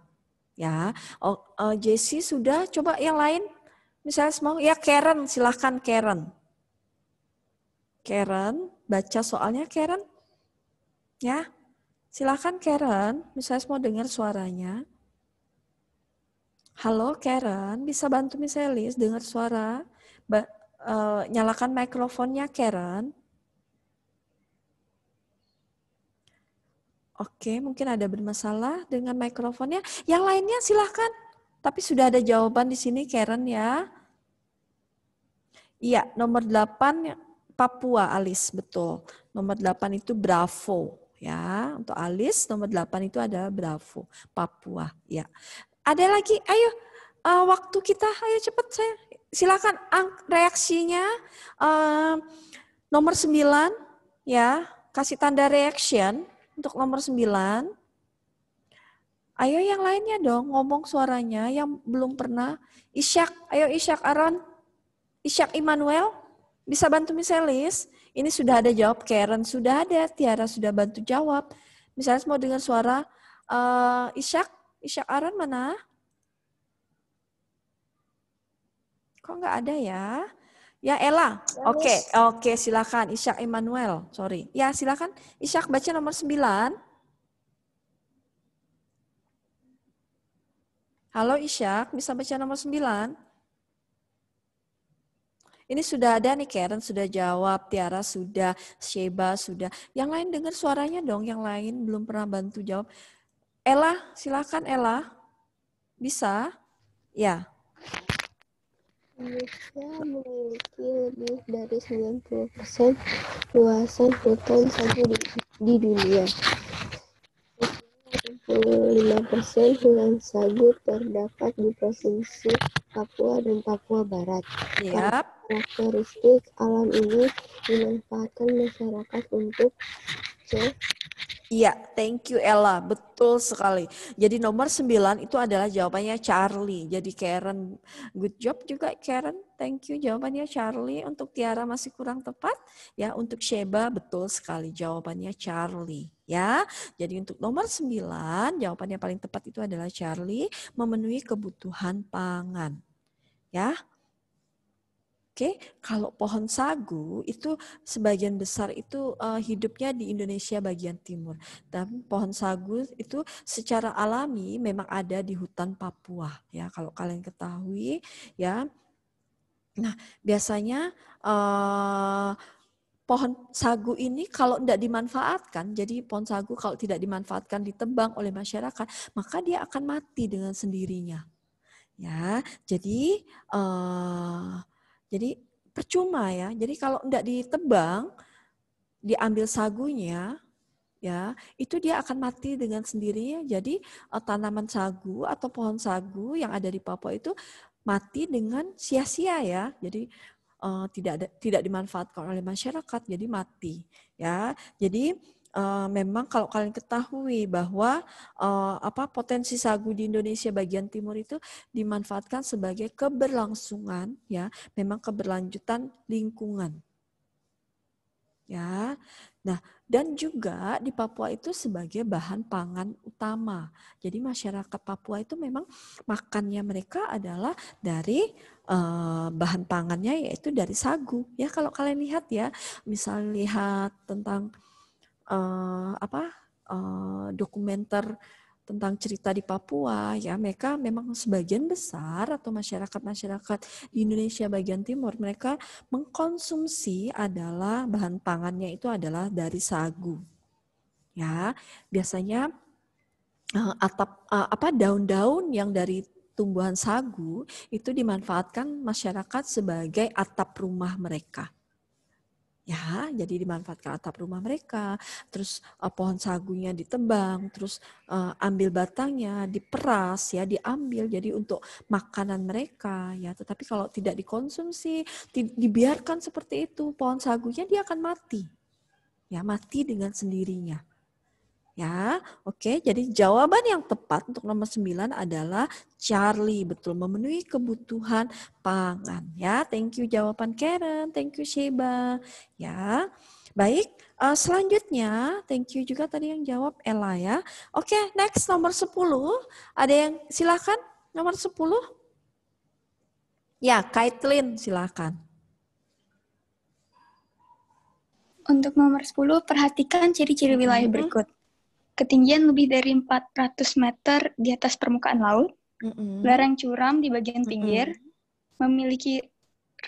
ya. Oh, uh, Jesse sudah, coba yang lain, misalnya mau, ya Karen, silahkan Karen. Karen, baca soalnya Karen, ya. Silahkan Karen, misalnya mau dengar suaranya. Halo Karen, bisa bantu Miss dengar suara? Ba Eh, nyalakan mikrofonnya Karen. Oke, mungkin ada bermasalah dengan mikrofonnya. Yang lainnya silahkan. Tapi sudah ada jawaban di sini Karen ya. Iya, nomor 8 Papua Alis, betul. Nomor 8 itu Bravo ya. Untuk Alis nomor 8 itu adalah Bravo, Papua ya. Ada lagi, ayo eh, waktu kita, ayo cepat saya silakan reaksinya uh, nomor 9 ya, kasih tanda reaction untuk nomor 9. Ayo yang lainnya dong ngomong suaranya yang belum pernah. ishak ayo ishak Aron. ishak Immanuel, bisa bantu Miselis? Ini sudah ada jawab Karen, sudah ada Tiara sudah bantu jawab. Misalnya mau dengar suara uh, ishak Isyak Aron mana? Kok nggak ada ya? Ya Ella, ya, oke, oke silakan Ishak Emmanuel, sorry. Ya silakan Ishak baca nomor 9. Halo Ishak, bisa baca nomor 9? Ini sudah ada nih Karen sudah jawab, Tiara sudah, Sheba sudah. Yang lain dengar suaranya dong, yang lain belum pernah bantu jawab. Ella, silakan Ella. Bisa? Ya. Indonesia memiliki lebih dari 90% luasan hutan sagu di, di dunia. 85% hutan sagu terdapat di provinsi Papua dan Papua Barat. Yep. Karakteristik alam ini dimanfaatkan masyarakat untuk cek. Iya, thank you Ella. Betul sekali. Jadi nomor sembilan itu adalah jawabannya Charlie. Jadi Karen, good job juga Karen. Thank you jawabannya Charlie. Untuk Tiara masih kurang tepat. Ya, untuk Sheba betul sekali jawabannya Charlie. Ya, jadi untuk nomor sembilan jawabannya paling tepat itu adalah Charlie memenuhi kebutuhan pangan. Ya, Oke, okay? kalau pohon sagu itu sebagian besar itu uh, hidupnya di Indonesia bagian timur. Dan pohon sagu itu secara alami memang ada di hutan Papua ya. Kalau kalian ketahui ya. Nah, biasanya uh, pohon sagu ini kalau tidak dimanfaatkan, jadi pohon sagu kalau tidak dimanfaatkan ditebang oleh masyarakat, maka dia akan mati dengan sendirinya. Ya, jadi uh, jadi percuma ya. Jadi kalau tidak ditebang, diambil sagunya, ya itu dia akan mati dengan sendirinya. Jadi eh, tanaman sagu atau pohon sagu yang ada di Papua itu mati dengan sia-sia ya. Jadi eh, tidak ada, tidak dimanfaatkan oleh masyarakat, jadi mati ya. Jadi uh, memang kalau kalian ketahui bahwa uh, apa potensi sagu di Indonesia bagian timur itu dimanfaatkan sebagai keberlangsungan ya, memang keberlanjutan lingkungan. Ya. Nah, dan juga di Papua itu sebagai bahan pangan utama. Jadi masyarakat Papua itu memang makannya mereka adalah dari eh, bahan pangannya yaitu dari sagu. Ya kalau kalian lihat ya, misal lihat tentang uh, apa uh, dokumenter tentang cerita di Papua ya mereka memang sebagian besar atau masyarakat-masyarakat di Indonesia bagian timur mereka mengkonsumsi adalah bahan pangannya itu adalah dari sagu ya biasanya uh, atap uh, apa daun-daun yang dari tumbuhan sagu itu dimanfaatkan masyarakat sebagai atap rumah mereka ya jadi dimanfaatkan atap rumah mereka terus uh, pohon sagunya ditebang terus uh, ambil batangnya diperas ya diambil jadi untuk makanan mereka ya tetapi kalau tidak dikonsumsi di, dibiarkan seperti itu pohon sagunya dia akan mati ya mati dengan sendirinya Ya, oke. Okay. Jadi jawaban yang tepat untuk nomor 9 adalah Charlie betul memenuhi kebutuhan pangan ya. Thank you jawaban Karen, thank you Sheba ya. Baik, uh, selanjutnya thank you juga tadi yang jawab Ella ya. Oke, okay, next nomor 10. Ada yang silakan nomor 10? Ya, Kaitlin silakan. Untuk nomor 10, perhatikan ciri-ciri wilayah mm -hmm. berikut ketinggian lebih dari 400 meter di atas permukaan laut, mm-hmm. lereng curam di bagian pinggir, mm-hmm. memiliki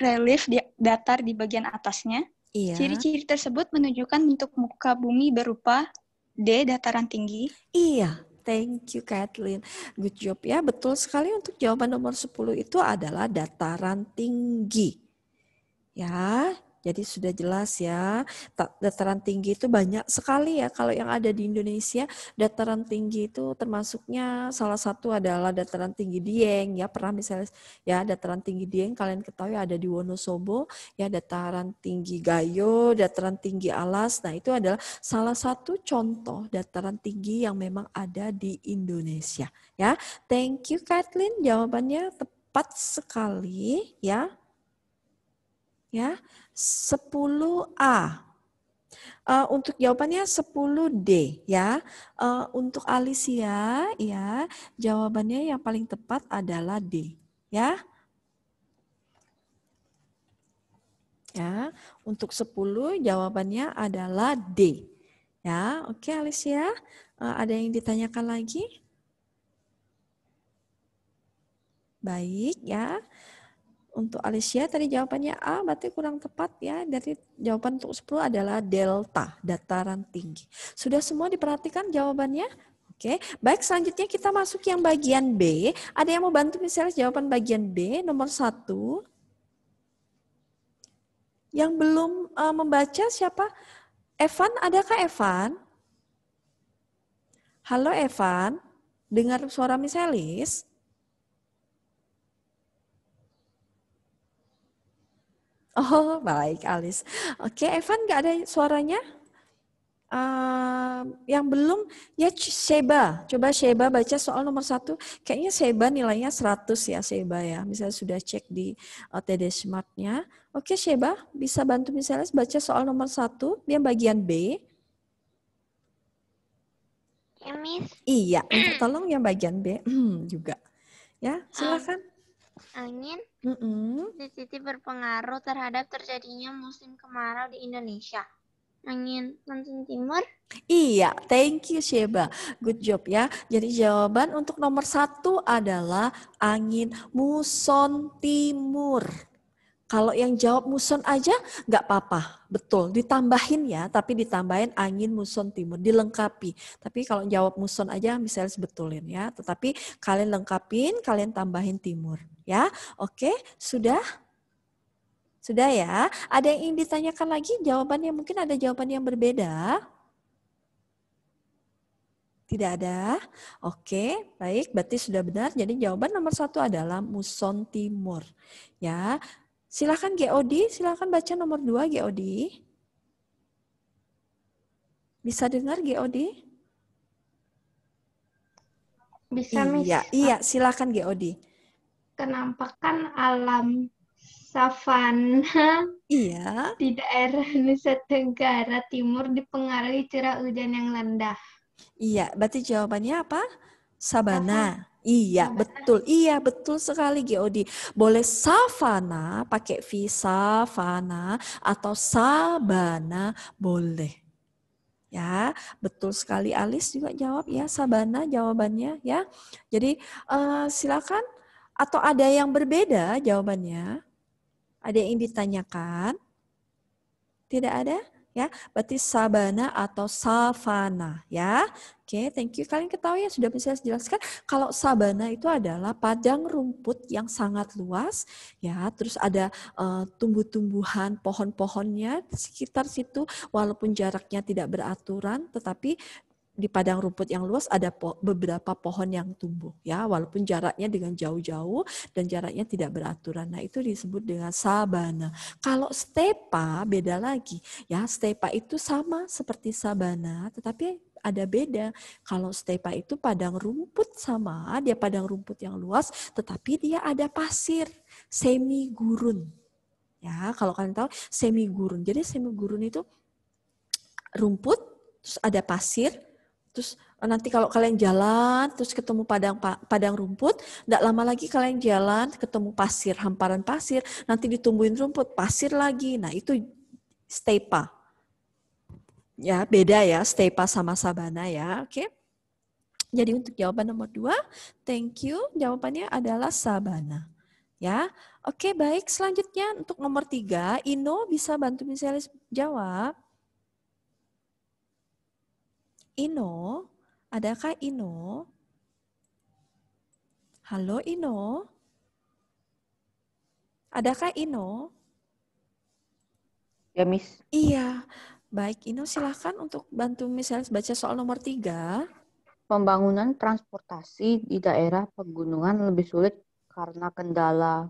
relief di, datar di bagian atasnya. Iya. Ciri-ciri tersebut menunjukkan bentuk muka bumi berupa D dataran tinggi. Iya, thank you Kathleen. Good job ya. Betul sekali untuk jawaban nomor 10 itu adalah dataran tinggi. Ya, jadi sudah jelas ya, dataran tinggi itu banyak sekali ya kalau yang ada di Indonesia, dataran tinggi itu termasuknya salah satu adalah dataran tinggi Dieng ya, pernah misalnya ya dataran tinggi Dieng kalian ketahui ada di Wonosobo, ya dataran tinggi Gayo, dataran tinggi Alas. Nah, itu adalah salah satu contoh dataran tinggi yang memang ada di Indonesia ya. Thank you Kathleen jawabannya tepat sekali ya ya 10A Uh, eh, untuk jawabannya 10D ya. Uh, untuk Alicia ya, jawabannya yang paling tepat adalah D ya. Ya, untuk 10 jawabannya adalah D. Ya, oke okay, Alicia, uh, ada yang ditanyakan lagi? Baik ya. Untuk Alicia tadi jawabannya A berarti kurang tepat ya. Dari jawaban untuk 10 adalah delta, dataran tinggi. Sudah semua diperhatikan jawabannya? Oke, baik selanjutnya kita masuk yang bagian B. Ada yang mau bantu misalnya jawaban bagian B nomor 1? Yang belum uh, membaca siapa? Evan, adakah Evan? Halo Evan, dengar suara Miss Alice? Oh, baik Alis. Oke, Evan nggak ada suaranya? Uh, yang belum, ya Sheba. Coba Sheba baca soal nomor satu. Kayaknya Sheba nilainya 100 ya Sheba ya. Misalnya sudah cek di OTD eh, Smart-nya. Oke Sheba, bisa bantu misalnya baca soal nomor satu. Dia bagian B. Ya, Miss. Iya, tolong yang bagian B (clears throat) juga. Ya, silakan. Uh angin mm -hmm. berpengaruh terhadap terjadinya musim kemarau di Indonesia. Angin Lampung Timur? Iya, thank you Sheba. Good job ya. Jadi jawaban untuk nomor satu adalah angin muson timur. Kalau yang jawab muson aja nggak apa-apa, betul. Ditambahin ya, tapi ditambahin angin muson timur, dilengkapi. Tapi kalau jawab muson aja misalnya sebetulin ya, tetapi kalian lengkapin, kalian tambahin timur. Ya, oke, sudah? Sudah ya? Ada yang ingin ditanyakan lagi? Jawabannya mungkin ada jawaban yang berbeda. Tidak ada? Oke, baik. Berarti sudah benar. Jadi jawaban nomor satu adalah Muson Timur. Ya, silakan GOD, silakan baca nomor dua GOD. Bisa dengar GOD? Bisa, iya, Miss. Iya, iya, silakan GOD kenampakan alam savana iya. di daerah Nusa Tenggara Timur dipengaruhi curah hujan yang rendah. Iya, berarti jawabannya apa? Sabana. Iya, sabana. betul. Iya, betul sekali Geodi. Boleh savana pakai V savana atau sabana boleh. Ya, betul sekali Alis juga jawab ya sabana jawabannya ya. Jadi uh, silakan atau ada yang berbeda jawabannya? Ada yang ditanyakan? Tidak ada? Ya, berarti sabana atau savana ya. Oke, thank you. Kalian ketahui ya sudah bisa jelaskan kalau sabana itu adalah padang rumput yang sangat luas ya, terus ada uh, tumbuh-tumbuhan, pohon-pohonnya sekitar situ walaupun jaraknya tidak beraturan tetapi di padang rumput yang luas ada po beberapa pohon yang tumbuh ya walaupun jaraknya dengan jauh-jauh dan jaraknya tidak beraturan. Nah, itu disebut dengan sabana. Kalau stepa beda lagi ya. Stepa itu sama seperti sabana tetapi ada beda. Kalau stepa itu padang rumput sama, dia padang rumput yang luas, tetapi dia ada pasir, semi gurun. Ya, kalau kalian tahu semi gurun. Jadi semi gurun itu rumput, terus ada pasir, Terus eh, nanti kalau kalian jalan, terus ketemu padang padang rumput, tidak lama lagi kalian jalan ketemu pasir, hamparan pasir, nanti ditumbuhin rumput, pasir lagi. Nah itu stepa. Ya beda ya stepa sama sabana ya, oke? Okay? Jadi untuk jawaban nomor dua, thank you. Jawabannya adalah sabana. Ya, oke okay, baik. Selanjutnya untuk nomor tiga, Ino bisa bantu misalnya jawab. Ino? Adakah Ino? Halo Ino? Adakah Ino? Ya, Miss. Iya. Baik, Ino silahkan untuk bantu Miss baca soal nomor tiga. Pembangunan transportasi di daerah pegunungan lebih sulit karena kendala.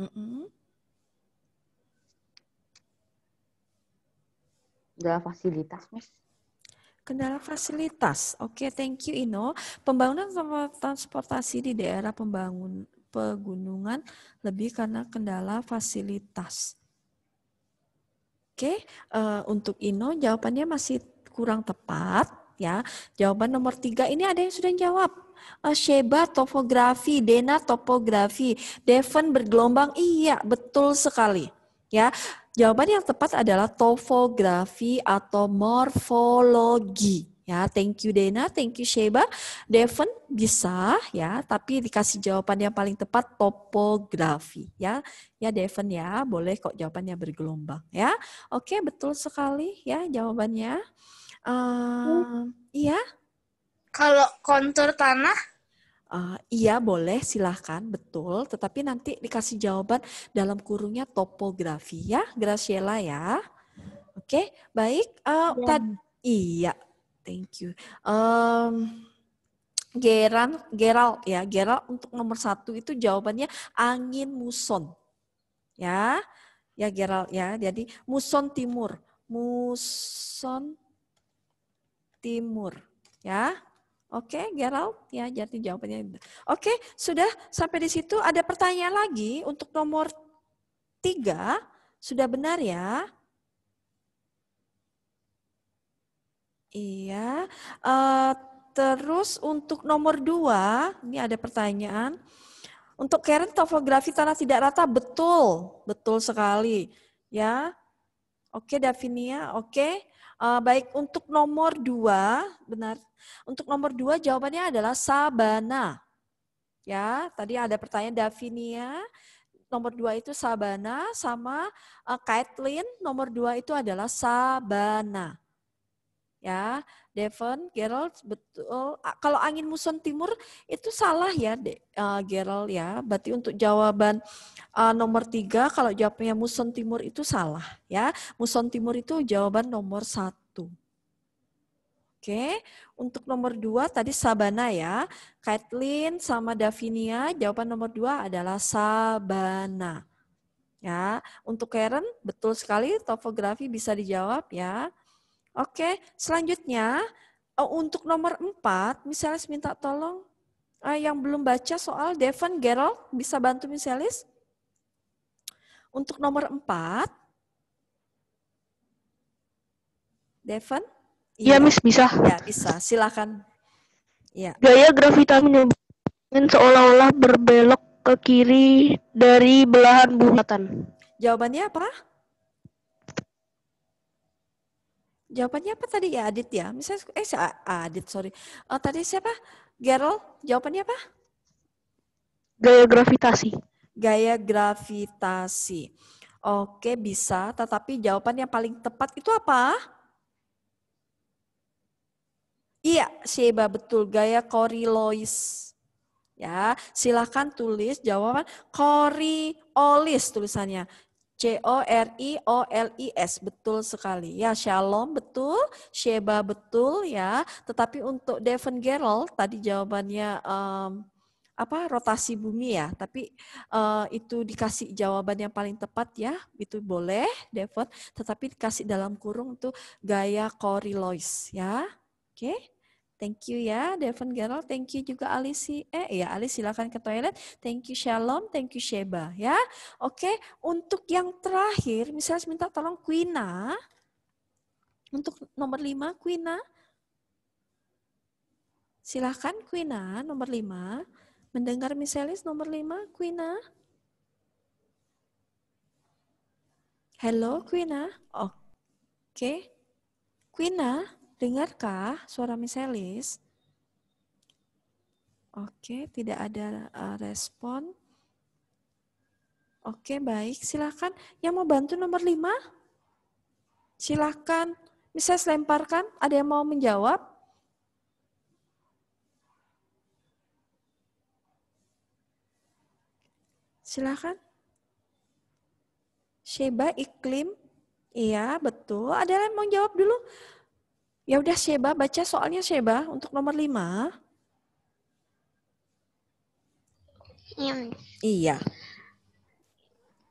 Mm -mm. Kendala fasilitas, Miss. Kendala fasilitas. Oke, okay, thank you Ino. Pembangunan transportasi di daerah pembangun pegunungan lebih karena kendala fasilitas. Oke, okay. uh, eh, untuk Ino jawabannya masih kurang tepat ya. Jawaban nomor tiga ini ada yang sudah jawab. Eh, Sheba topografi, Dena topografi, Devon bergelombang. Iya, betul sekali. Ya, Jawaban yang tepat adalah topografi atau morfologi. Ya, thank you Dena, thank you Sheba. Devon bisa ya, tapi dikasih jawaban yang paling tepat topografi ya. Ya Devon ya, boleh kok jawabannya bergelombang ya. Oke, betul sekali ya jawabannya. Uh, hmm. Iya. Kalau kontur tanah uh, iya boleh silahkan betul tetapi nanti dikasih jawaban dalam kurungnya topografi ya Graciela ya oke okay, baik uh, ya. iya thank you um, Geran Gerald ya Geral untuk nomor satu itu jawabannya angin muson ya ya Geral ya jadi muson timur muson timur ya Oke, okay, Gerald? Ya, jadi jawabannya. Oke, okay, sudah sampai di situ. Ada pertanyaan lagi untuk nomor tiga. Sudah benar ya? Iya. Uh, terus untuk nomor dua, ini ada pertanyaan. Untuk Karen, topografi tanah tidak rata, betul. Betul sekali. Ya, Oke, okay, Davinia, oke. Okay. Uh, baik untuk nomor dua, benar. Untuk nomor dua jawabannya adalah sabana. Ya, tadi ada pertanyaan Davinia, nomor dua itu sabana sama uh, Kaitlin. nomor dua itu adalah sabana ya Devon Gerald betul kalau angin muson timur itu salah ya De, uh, Gerald ya berarti untuk jawaban uh, nomor tiga kalau jawabnya muson timur itu salah ya muson timur itu jawaban nomor satu Oke, untuk nomor dua tadi Sabana ya. Kathleen sama Davinia, jawaban nomor dua adalah Sabana. Ya, untuk Karen betul sekali topografi bisa dijawab ya. Oke, selanjutnya eh, untuk nomor 4, misalnya minta tolong eh, yang belum baca soal Devon Gerald bisa bantu misalis? Untuk nomor 4, Devon? Iya, ya, Miss, bisa. Ya, bisa. Silakan. Ya. Gaya gravitasi seolah-olah berbelok ke kiri dari belahan bumi. Jawabannya apa? jawabannya apa tadi ya Adit ya? Misalnya eh si Adit sorry. Oh, tadi siapa? Gerald, jawabannya apa? Gaya gravitasi. Gaya gravitasi. Oke, bisa, tetapi jawaban yang paling tepat itu apa? Iya, Sheba betul gaya Coriolis. Ya, silahkan tulis jawaban Coriolis tulisannya. C-O-R-I-O-L-I-S, betul sekali. Ya, Shalom betul, Sheba betul ya. Tetapi untuk Devon Gerald tadi jawabannya um, apa rotasi bumi ya, tapi uh, itu dikasih jawaban yang paling tepat ya, itu boleh Devon, tetapi dikasih dalam kurung tuh gaya Coriolis ya. Oke. Okay? Thank you ya, Devon Gerald. Thank you juga Alisi. Eh, ya Alis silakan ke toilet. Thank you Shalom, thank you Sheba. Ya, oke. Untuk yang terakhir, misalnya minta tolong Quina. Untuk nomor lima, Quina. Silahkan Quina, nomor lima. Mendengar misalis nomor lima, Quina. Hello, Quina. Oke. Okay. Quina. Dengarkah suara miselis? Oke, tidak ada eh, respon. Oke, baik. Silakan. Yang mau bantu nomor lima? Silakan. Misalnya lemparkan. Ada yang mau menjawab? Silakan. Sheba Iklim. Iya, betul. Ada yang mau jawab dulu? Ya udah Sheba, baca soalnya Sheba untuk nomor 5. Iya, iya.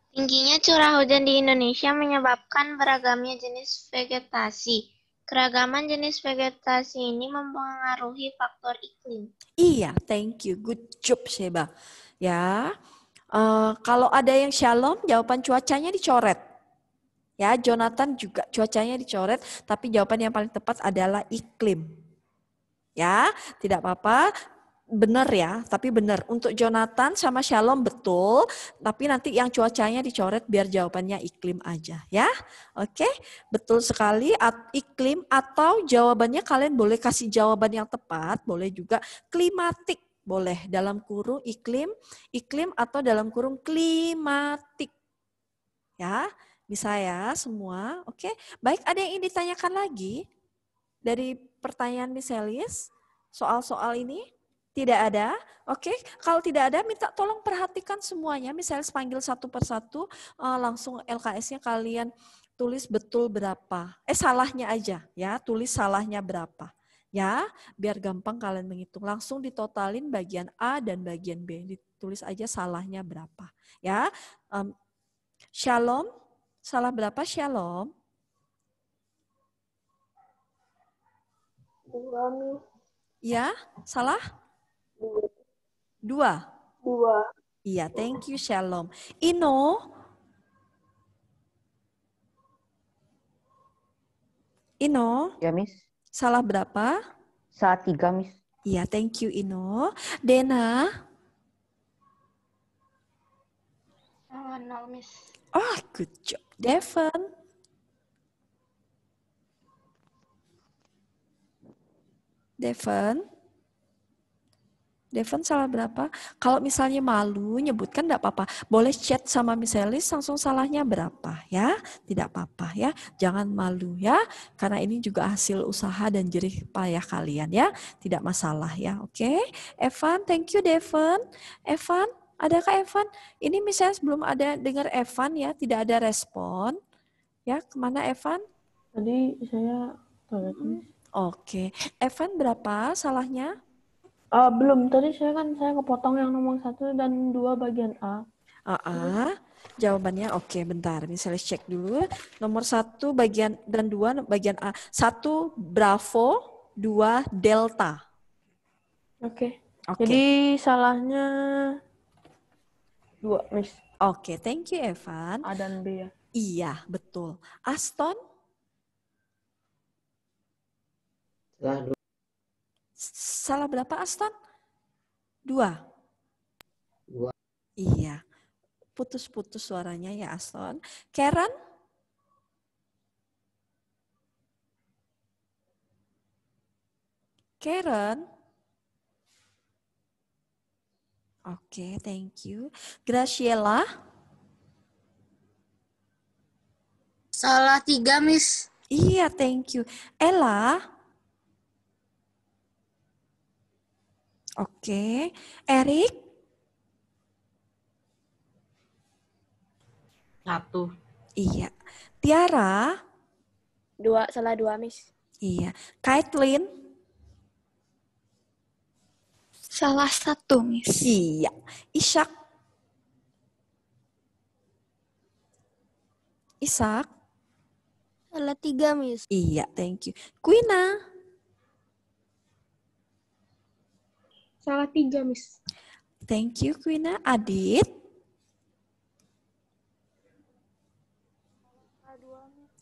Tingginya curah hujan di Indonesia menyebabkan beragamnya jenis vegetasi. Keragaman jenis vegetasi ini mempengaruhi faktor iklim. Iya, thank you. Good job, Sheba. Ya, uh, kalau ada yang shalom, jawaban cuacanya dicoret. Ya, Jonathan juga cuacanya dicoret, tapi jawaban yang paling tepat adalah iklim. Ya, tidak apa-apa, benar ya, tapi benar. Untuk Jonathan sama Shalom betul, tapi nanti yang cuacanya dicoret biar jawabannya iklim aja ya. Oke, betul sekali at iklim atau jawabannya kalian boleh kasih jawaban yang tepat, boleh juga klimatik, boleh dalam kurung iklim, iklim atau dalam kurung klimatik. Ya, bisa ya semua? Oke. Baik, ada yang ingin ditanyakan lagi dari pertanyaan Miss Elis soal-soal ini? Tidak ada? Oke, kalau tidak ada minta tolong perhatikan semuanya. Miss Elis panggil satu persatu, eh, langsung LKS-nya kalian tulis betul berapa. Eh salahnya aja ya, tulis salahnya berapa ya biar gampang kalian menghitung langsung ditotalin bagian A dan bagian B ditulis aja salahnya berapa ya um, Shalom Salah berapa shalom? Dua, Ya, salah? Dua. Dua? Iya, thank you, shalom. Ino? Ino? Ya, Miss. Salah berapa? Salah tiga, Miss. Iya, thank you, Ino. Dena? nol, Miss. Oh, good job, Devon. Devon. Devon salah berapa? Kalau misalnya malu nyebutkan tidak apa-apa. Boleh chat sama Miss Alice langsung salahnya berapa ya? Tidak apa-apa ya. Jangan malu ya. Karena ini juga hasil usaha dan jerih payah kalian ya. Tidak masalah ya. Oke. Okay? Evan, thank you Devon. Evan, Adakah Evan? Ini misalnya sebelum ada dengar Evan ya, tidak ada respon. Ya, kemana Evan? Tadi saya toilet. Hmm. Oke. Okay. Evan berapa salahnya? Uh, belum. Tadi saya kan saya kepotong yang nomor satu dan dua bagian A. Uh -uh. Jawabannya oke, okay, bentar. Misalnya cek dulu. Nomor satu bagian dan dua bagian A. Satu Bravo, dua Delta. Oke. Okay. Okay. Jadi salahnya Dua, miss Oke, okay, thank you Evan. A dan B ya. Iya, betul. Aston? Salah dua. Salah berapa Aston? Dua. Dua. Iya. Putus-putus suaranya ya Aston. Karen? Karen? Oke, okay, thank you. Graciela? Salah tiga, Miss. Iya, thank you. Ella? Oke. Okay. Eric? Satu. Iya. Tiara? Dua, salah dua, Miss. Iya. Kaitlin? Salah satu, Miss. Iya. Ishak. Ishak. Salah tiga, Miss. Iya, thank you. quina Salah tiga, Miss. Thank you, quina Adit.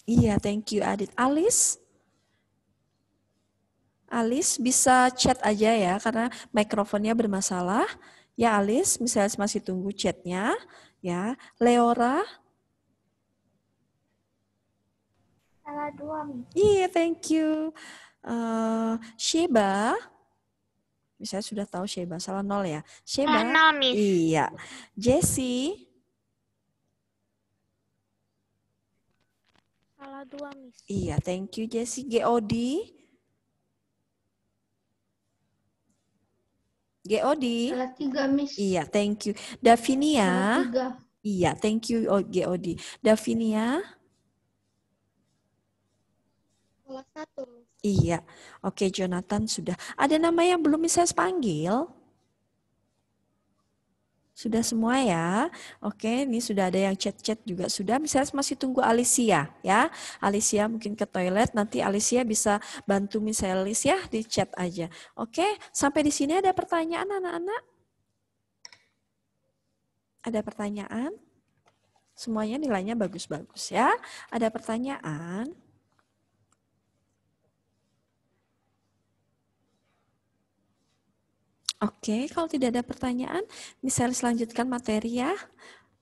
Iya, thank you, Adit. Alice. Alis bisa chat aja ya karena mikrofonnya bermasalah. Ya Alis, misalnya masih tunggu chatnya. Ya, Leora. Salah dua. Iya, yeah, thank you. Uh, Sheba. Misalnya sudah tahu Sheba, salah nol ya. Sheba. Salah nol, miss. Iya. Jessie. Salah dua, Miss. Iya, thank you Jessie. GOD. GOD. Salah tiga, Miss. Iya, thank you. Davinia. Salah Iya, thank you oh, GOD. Davinia. Salah satu. Iya. Oke, Jonathan sudah. Ada nama yang belum bisa panggil? Sudah semua ya. Oke, ini sudah ada yang chat-chat juga sudah. Misalnya masih tunggu Alicia ya. Alicia mungkin ke toilet, nanti Alicia bisa bantu Misalis ya di chat aja. Oke, sampai di sini ada pertanyaan anak-anak? Ada pertanyaan? Semuanya nilainya bagus-bagus ya. Ada pertanyaan? Oke, kalau tidak ada pertanyaan, bisa selanjutkan materi ya.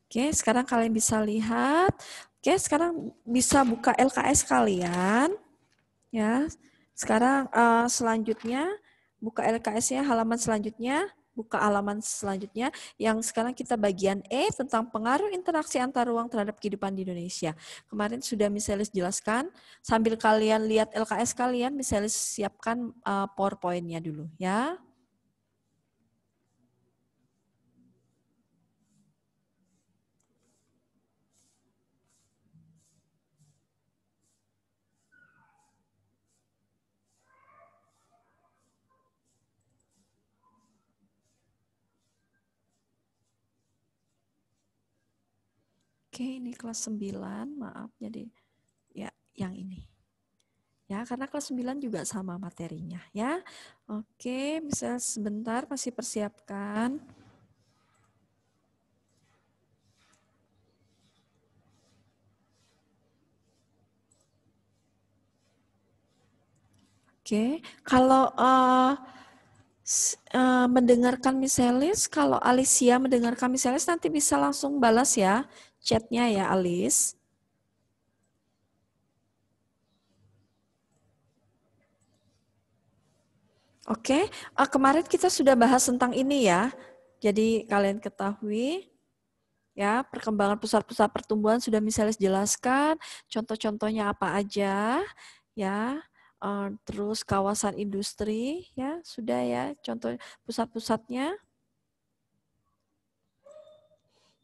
Oke, sekarang kalian bisa lihat. Oke, sekarang bisa buka LKS kalian. Ya, sekarang uh, selanjutnya buka lks ya, halaman selanjutnya buka halaman selanjutnya yang sekarang kita bagian E tentang pengaruh interaksi antar ruang terhadap kehidupan di Indonesia. Kemarin sudah Miselis jelaskan, sambil kalian lihat LKS kalian, Miselis siapkan uh, PowerPoint-nya dulu ya. Oke, ini kelas 9, maaf jadi ya yang ini. Ya, karena kelas 9 juga sama materinya ya. Oke, bisa sebentar masih persiapkan. Oke, kalau uh, uh, mendengarkan miselis, kalau Alicia mendengarkan miselis nanti bisa langsung balas ya chatnya ya Alis. Oke, uh, kemarin kita sudah bahas tentang ini ya. Jadi kalian ketahui ya perkembangan pusat-pusat pertumbuhan sudah misalnya jelaskan contoh-contohnya apa aja ya. Uh, terus kawasan industri ya sudah ya contoh pusat-pusatnya.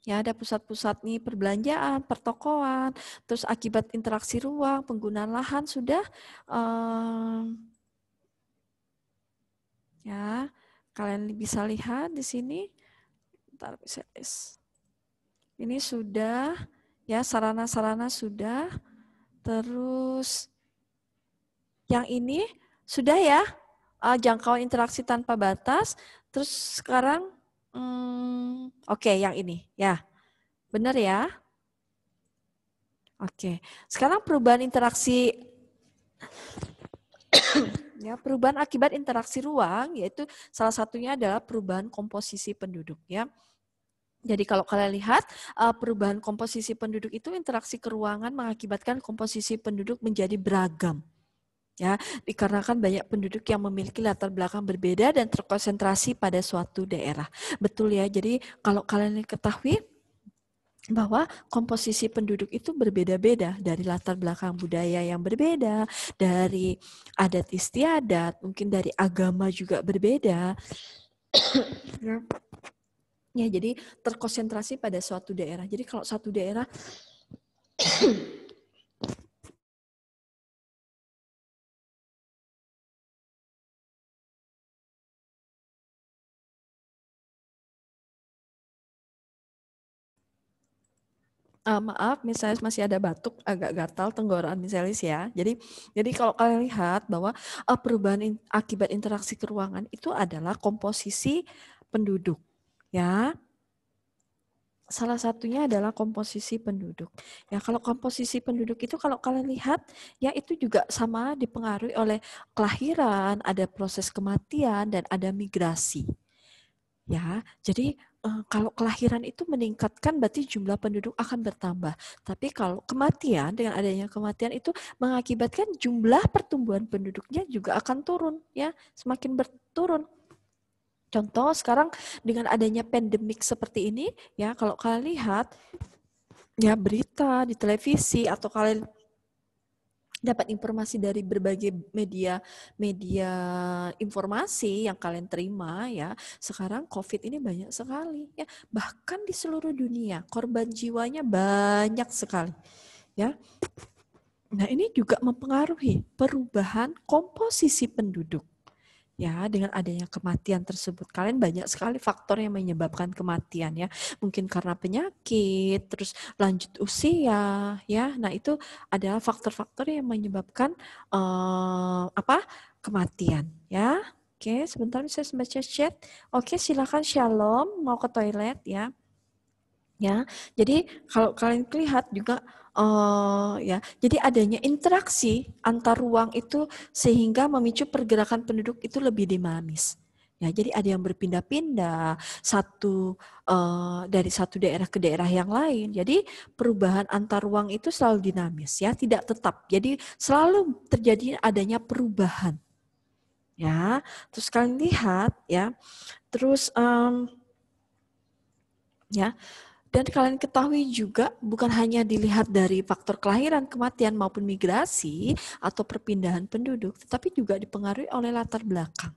Ya, ada pusat-pusat nih perbelanjaan, pertokoan, terus akibat interaksi ruang, penggunaan lahan sudah um, ya. Kalian bisa lihat di sini. Bentar, bisa Ini sudah ya sarana-sarana sudah. Terus yang ini sudah ya eh, jangkauan interaksi tanpa batas. Terus sekarang Hmm, oke, okay, yang ini. Ya, benar ya? Oke, okay. sekarang perubahan interaksi (coughs) ya perubahan akibat interaksi ruang yaitu salah satunya adalah perubahan komposisi penduduk ya. Jadi kalau kalian lihat eh, perubahan komposisi penduduk itu interaksi keruangan mengakibatkan komposisi penduduk menjadi beragam ya dikarenakan banyak penduduk yang memiliki latar belakang berbeda dan terkonsentrasi pada suatu daerah. Betul ya. Jadi kalau kalian ketahui bahwa komposisi penduduk itu berbeda-beda dari latar belakang budaya yang berbeda, dari adat istiadat, mungkin dari agama juga berbeda. (coughs) Ya. ya, jadi terkonsentrasi pada suatu daerah. Jadi kalau satu daerah (coughs) uh, maaf misalnya masih ada batuk agak gatal tenggorokan misalis ya jadi jadi kalau kalian lihat bahwa uh, perubahan in, akibat interaksi ke ruangan itu adalah komposisi penduduk ya salah satunya adalah komposisi penduduk. Ya, kalau komposisi penduduk itu kalau kalian lihat ya itu juga sama dipengaruhi oleh kelahiran, ada proses kematian dan ada migrasi. Ya, jadi Eh, kalau kelahiran itu meningkatkan berarti jumlah penduduk akan bertambah. Tapi kalau kematian dengan adanya kematian itu mengakibatkan jumlah pertumbuhan penduduknya juga akan turun ya, semakin berturun. Contoh sekarang dengan adanya pandemik seperti ini ya kalau kalian lihat ya berita di televisi atau kalian dapat informasi dari berbagai media media informasi yang kalian terima ya. Sekarang Covid ini banyak sekali ya. Bahkan di seluruh dunia korban jiwanya banyak sekali ya. Nah, ini juga mempengaruhi perubahan komposisi penduduk ya dengan adanya kematian tersebut kalian banyak sekali faktor yang menyebabkan kematian ya mungkin karena penyakit terus lanjut usia ya nah itu adalah faktor-faktor yang menyebabkan uh, apa kematian ya oke sebentar saya baca chat oke silakan shalom mau ke toilet ya ya jadi kalau kalian lihat juga Oh ya. Jadi adanya interaksi antar ruang itu sehingga memicu pergerakan penduduk itu lebih dinamis. Ya, jadi ada yang berpindah-pindah satu uh, dari satu daerah ke daerah yang lain. Jadi perubahan antar ruang itu selalu dinamis ya, tidak tetap. Jadi selalu terjadi adanya perubahan. Ya, terus kalian lihat ya. Terus um, ya. Dan kalian ketahui juga bukan hanya dilihat dari faktor kelahiran, kematian maupun migrasi atau perpindahan penduduk, tetapi juga dipengaruhi oleh latar belakang.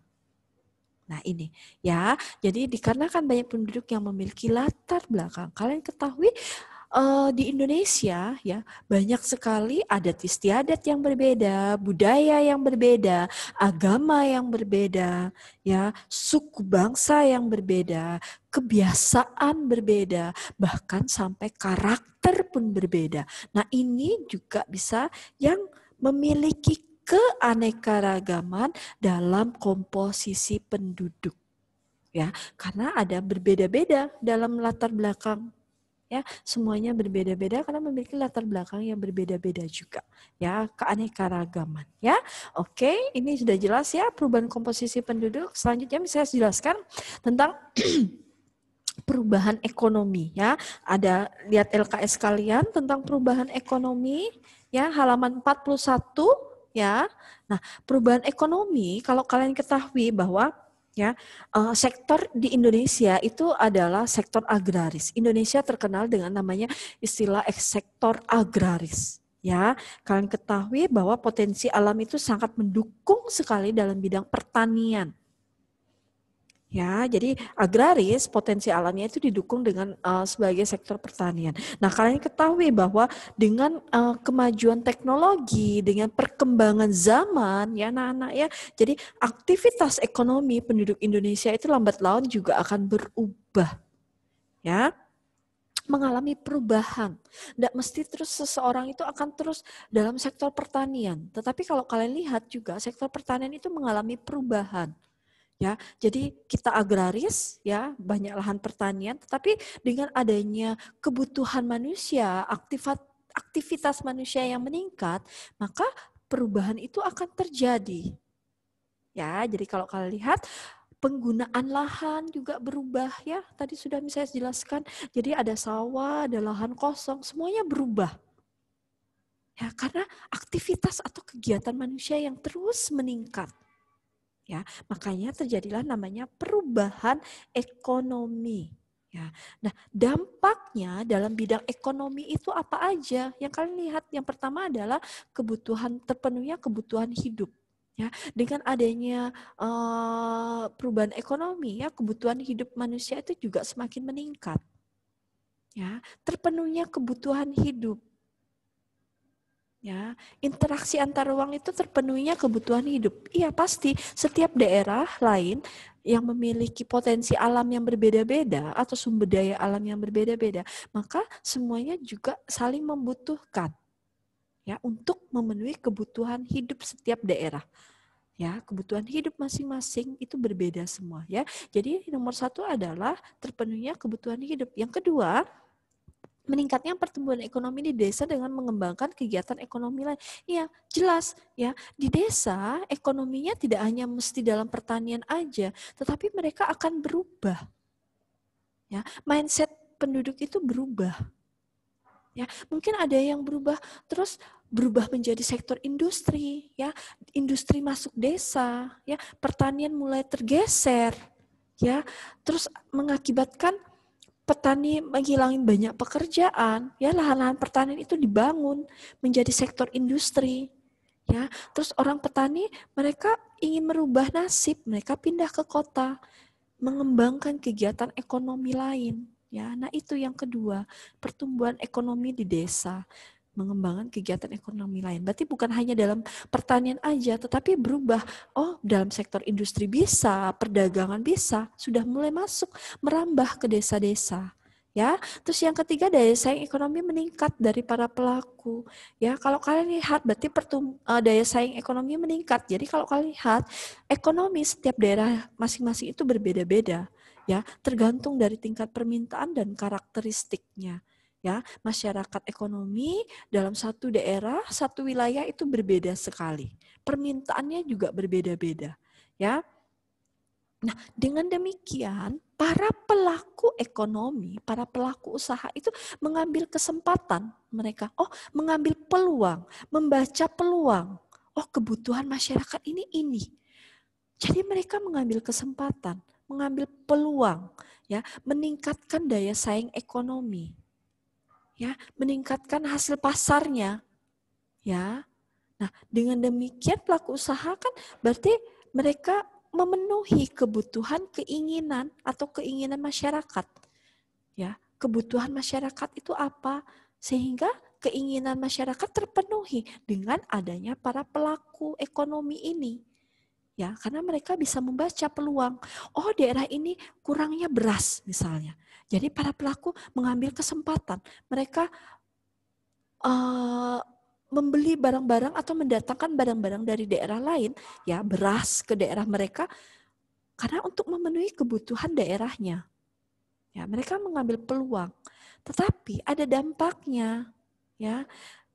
Nah ini ya, jadi dikarenakan banyak penduduk yang memiliki latar belakang, kalian ketahui uh, di Indonesia ya banyak sekali adat istiadat yang berbeda, budaya yang berbeda, agama yang berbeda, ya suku bangsa yang berbeda, kebiasaan berbeda, bahkan sampai karakter pun berbeda. Nah, ini juga bisa yang memiliki keanekaragaman dalam komposisi penduduk. Ya, karena ada berbeda-beda dalam latar belakang ya semuanya berbeda-beda karena memiliki latar belakang yang berbeda-beda juga ya keanekaragaman ya oke ini sudah jelas ya perubahan komposisi penduduk selanjutnya saya jelaskan tentang (clears throat) perubahan ekonomi ya. Ada lihat LKS kalian tentang perubahan ekonomi ya halaman 41 ya. Nah, perubahan ekonomi kalau kalian ketahui bahwa ya uh, sektor di Indonesia itu adalah sektor agraris. Indonesia terkenal dengan namanya istilah sektor agraris. Ya, kalian ketahui bahwa potensi alam itu sangat mendukung sekali dalam bidang pertanian Ya, jadi agraris potensi alamnya itu didukung dengan uh, sebagai sektor pertanian. Nah, kalian ketahui bahwa dengan uh, kemajuan teknologi, dengan perkembangan zaman, ya anak-anak ya, jadi aktivitas ekonomi penduduk Indonesia itu lambat laun juga akan berubah. Ya, mengalami perubahan. Tidak mesti terus seseorang itu akan terus dalam sektor pertanian. Tetapi kalau kalian lihat juga sektor pertanian itu mengalami perubahan ya. Jadi kita agraris ya, banyak lahan pertanian, tetapi dengan adanya kebutuhan manusia, aktivat aktivitas manusia yang meningkat, maka perubahan itu akan terjadi. Ya, jadi kalau kalian lihat penggunaan lahan juga berubah ya. Tadi sudah saya jelaskan, jadi ada sawah, ada lahan kosong, semuanya berubah. Ya, karena aktivitas atau kegiatan manusia yang terus meningkat. Ya, makanya terjadilah namanya perubahan ekonomi. Ya. Nah, dampaknya dalam bidang ekonomi itu apa aja? Yang kalian lihat yang pertama adalah kebutuhan terpenuhnya kebutuhan hidup. Ya, dengan adanya uh, perubahan ekonomi ya kebutuhan hidup manusia itu juga semakin meningkat. Ya, terpenuhnya kebutuhan hidup. Ya, interaksi antar ruang itu terpenuhinya kebutuhan hidup. Iya, pasti setiap daerah lain yang memiliki potensi alam yang berbeda-beda atau sumber daya alam yang berbeda-beda, maka semuanya juga saling membutuhkan. Ya, untuk memenuhi kebutuhan hidup setiap daerah ya kebutuhan hidup masing-masing itu berbeda semua ya jadi nomor satu adalah terpenuhinya kebutuhan hidup yang kedua meningkatnya pertumbuhan ekonomi di desa dengan mengembangkan kegiatan ekonomi lain. Iya, jelas ya. Di desa ekonominya tidak hanya mesti dalam pertanian aja, tetapi mereka akan berubah. Ya, mindset penduduk itu berubah. Ya, mungkin ada yang berubah terus berubah menjadi sektor industri, ya. Industri masuk desa, ya. Pertanian mulai tergeser, ya. Terus mengakibatkan petani menghilangin banyak pekerjaan, ya lahan-lahan pertanian itu dibangun menjadi sektor industri. Ya, terus orang petani mereka ingin merubah nasib, mereka pindah ke kota, mengembangkan kegiatan ekonomi lain. Ya, nah itu yang kedua, pertumbuhan ekonomi di desa mengembangkan kegiatan ekonomi lain. Berarti bukan hanya dalam pertanian aja, tetapi berubah. Oh, dalam sektor industri bisa, perdagangan bisa, sudah mulai masuk, merambah ke desa-desa. Ya, terus yang ketiga daya saing ekonomi meningkat dari para pelaku. Ya, kalau kalian lihat berarti pertum eh, daya saing ekonomi meningkat. Jadi kalau kalian lihat ekonomi setiap daerah masing-masing itu berbeda-beda ya, tergantung dari tingkat permintaan dan karakteristiknya ya masyarakat ekonomi dalam satu daerah satu wilayah itu berbeda sekali permintaannya juga berbeda-beda ya Nah, dengan demikian, para pelaku ekonomi, para pelaku usaha itu mengambil kesempatan mereka, oh, mengambil peluang, membaca peluang. Oh, kebutuhan masyarakat ini ini. Jadi mereka mengambil kesempatan, mengambil peluang, ya, meningkatkan daya saing ekonomi ya, meningkatkan hasil pasarnya. Ya. Nah, dengan demikian pelaku usaha kan berarti mereka memenuhi kebutuhan keinginan atau keinginan masyarakat. Ya, kebutuhan masyarakat itu apa? Sehingga keinginan masyarakat terpenuhi dengan adanya para pelaku ekonomi ini ya karena mereka bisa membaca peluang oh daerah ini kurangnya beras misalnya jadi para pelaku mengambil kesempatan mereka uh, membeli barang-barang atau mendatangkan barang-barang dari daerah lain ya beras ke daerah mereka karena untuk memenuhi kebutuhan daerahnya ya mereka mengambil peluang tetapi ada dampaknya ya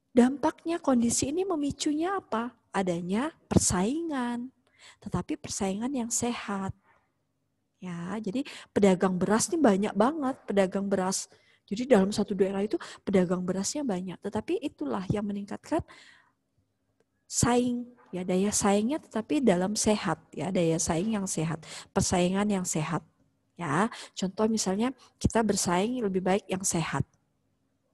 dampaknya kondisi ini memicunya apa adanya persaingan tetapi persaingan yang sehat. Ya, jadi pedagang beras ini banyak banget pedagang beras. Jadi dalam satu daerah itu pedagang berasnya banyak, tetapi itulah yang meningkatkan saing ya daya saingnya tetapi dalam sehat ya daya saing yang sehat, persaingan yang sehat. Ya, contoh misalnya kita bersaing lebih baik yang sehat.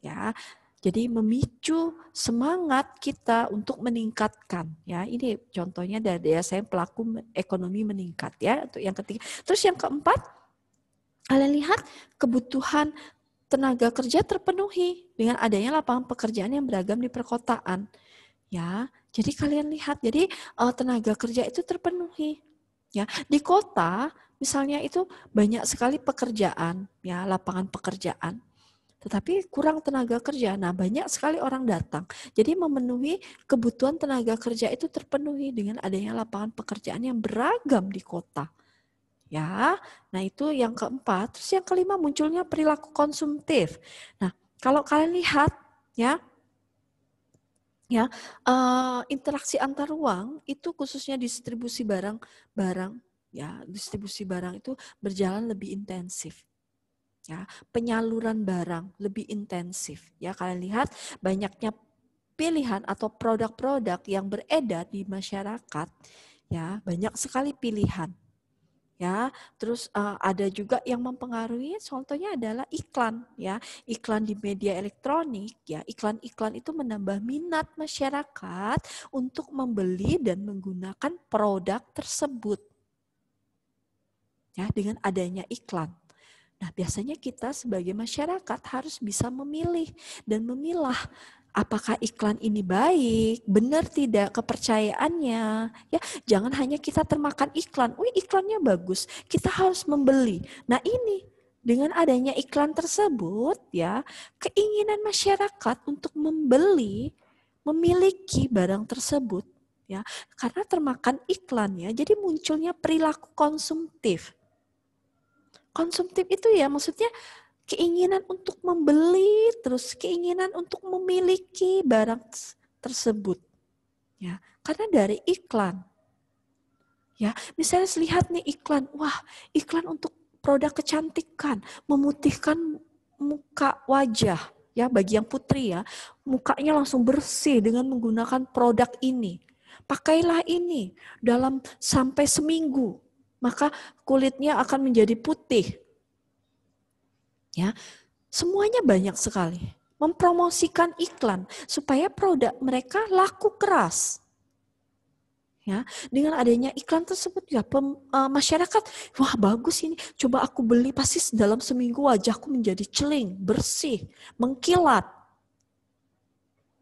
Ya, jadi memicu semangat kita untuk meningkatkan ya. Ini contohnya dari ya, saya pelaku ekonomi meningkat ya untuk yang ketiga. Terus yang keempat, kalian lihat kebutuhan tenaga kerja terpenuhi dengan adanya lapangan pekerjaan yang beragam di perkotaan. Ya, jadi kalian lihat jadi eh, tenaga kerja itu terpenuhi. Ya, di kota misalnya itu banyak sekali pekerjaan ya, lapangan pekerjaan tetapi kurang tenaga kerja. Nah, banyak sekali orang datang. Jadi memenuhi kebutuhan tenaga kerja itu terpenuhi dengan adanya lapangan pekerjaan yang beragam di kota. Ya. Nah, itu yang keempat. Terus yang kelima munculnya perilaku konsumtif. Nah, kalau kalian lihat ya ya eh, interaksi antar ruang itu khususnya distribusi barang-barang ya distribusi barang itu berjalan lebih intensif ya penyaluran barang lebih intensif ya kalian lihat banyaknya pilihan atau produk-produk yang beredar di masyarakat ya banyak sekali pilihan ya terus uh, ada juga yang mempengaruhi contohnya adalah iklan ya iklan di media elektronik ya iklan-iklan itu menambah minat masyarakat untuk membeli dan menggunakan produk tersebut ya dengan adanya iklan Nah, biasanya kita sebagai masyarakat harus bisa memilih dan memilah apakah iklan ini baik, benar tidak kepercayaannya. Ya, jangan hanya kita termakan iklan. Wih, iklannya bagus. Kita harus membeli. Nah, ini dengan adanya iklan tersebut ya, keinginan masyarakat untuk membeli memiliki barang tersebut ya, karena termakan iklannya Jadi munculnya perilaku konsumtif konsumtif itu ya maksudnya keinginan untuk membeli terus keinginan untuk memiliki barang tersebut ya karena dari iklan ya misalnya lihat nih iklan wah iklan untuk produk kecantikan memutihkan muka wajah ya bagi yang putri ya mukanya langsung bersih dengan menggunakan produk ini pakailah ini dalam sampai seminggu maka kulitnya akan menjadi putih. Ya, semuanya banyak sekali. Mempromosikan iklan supaya produk mereka laku keras. Ya, dengan adanya iklan tersebut ya pem, uh, masyarakat wah bagus ini coba aku beli pasti dalam seminggu wajahku menjadi celing bersih mengkilat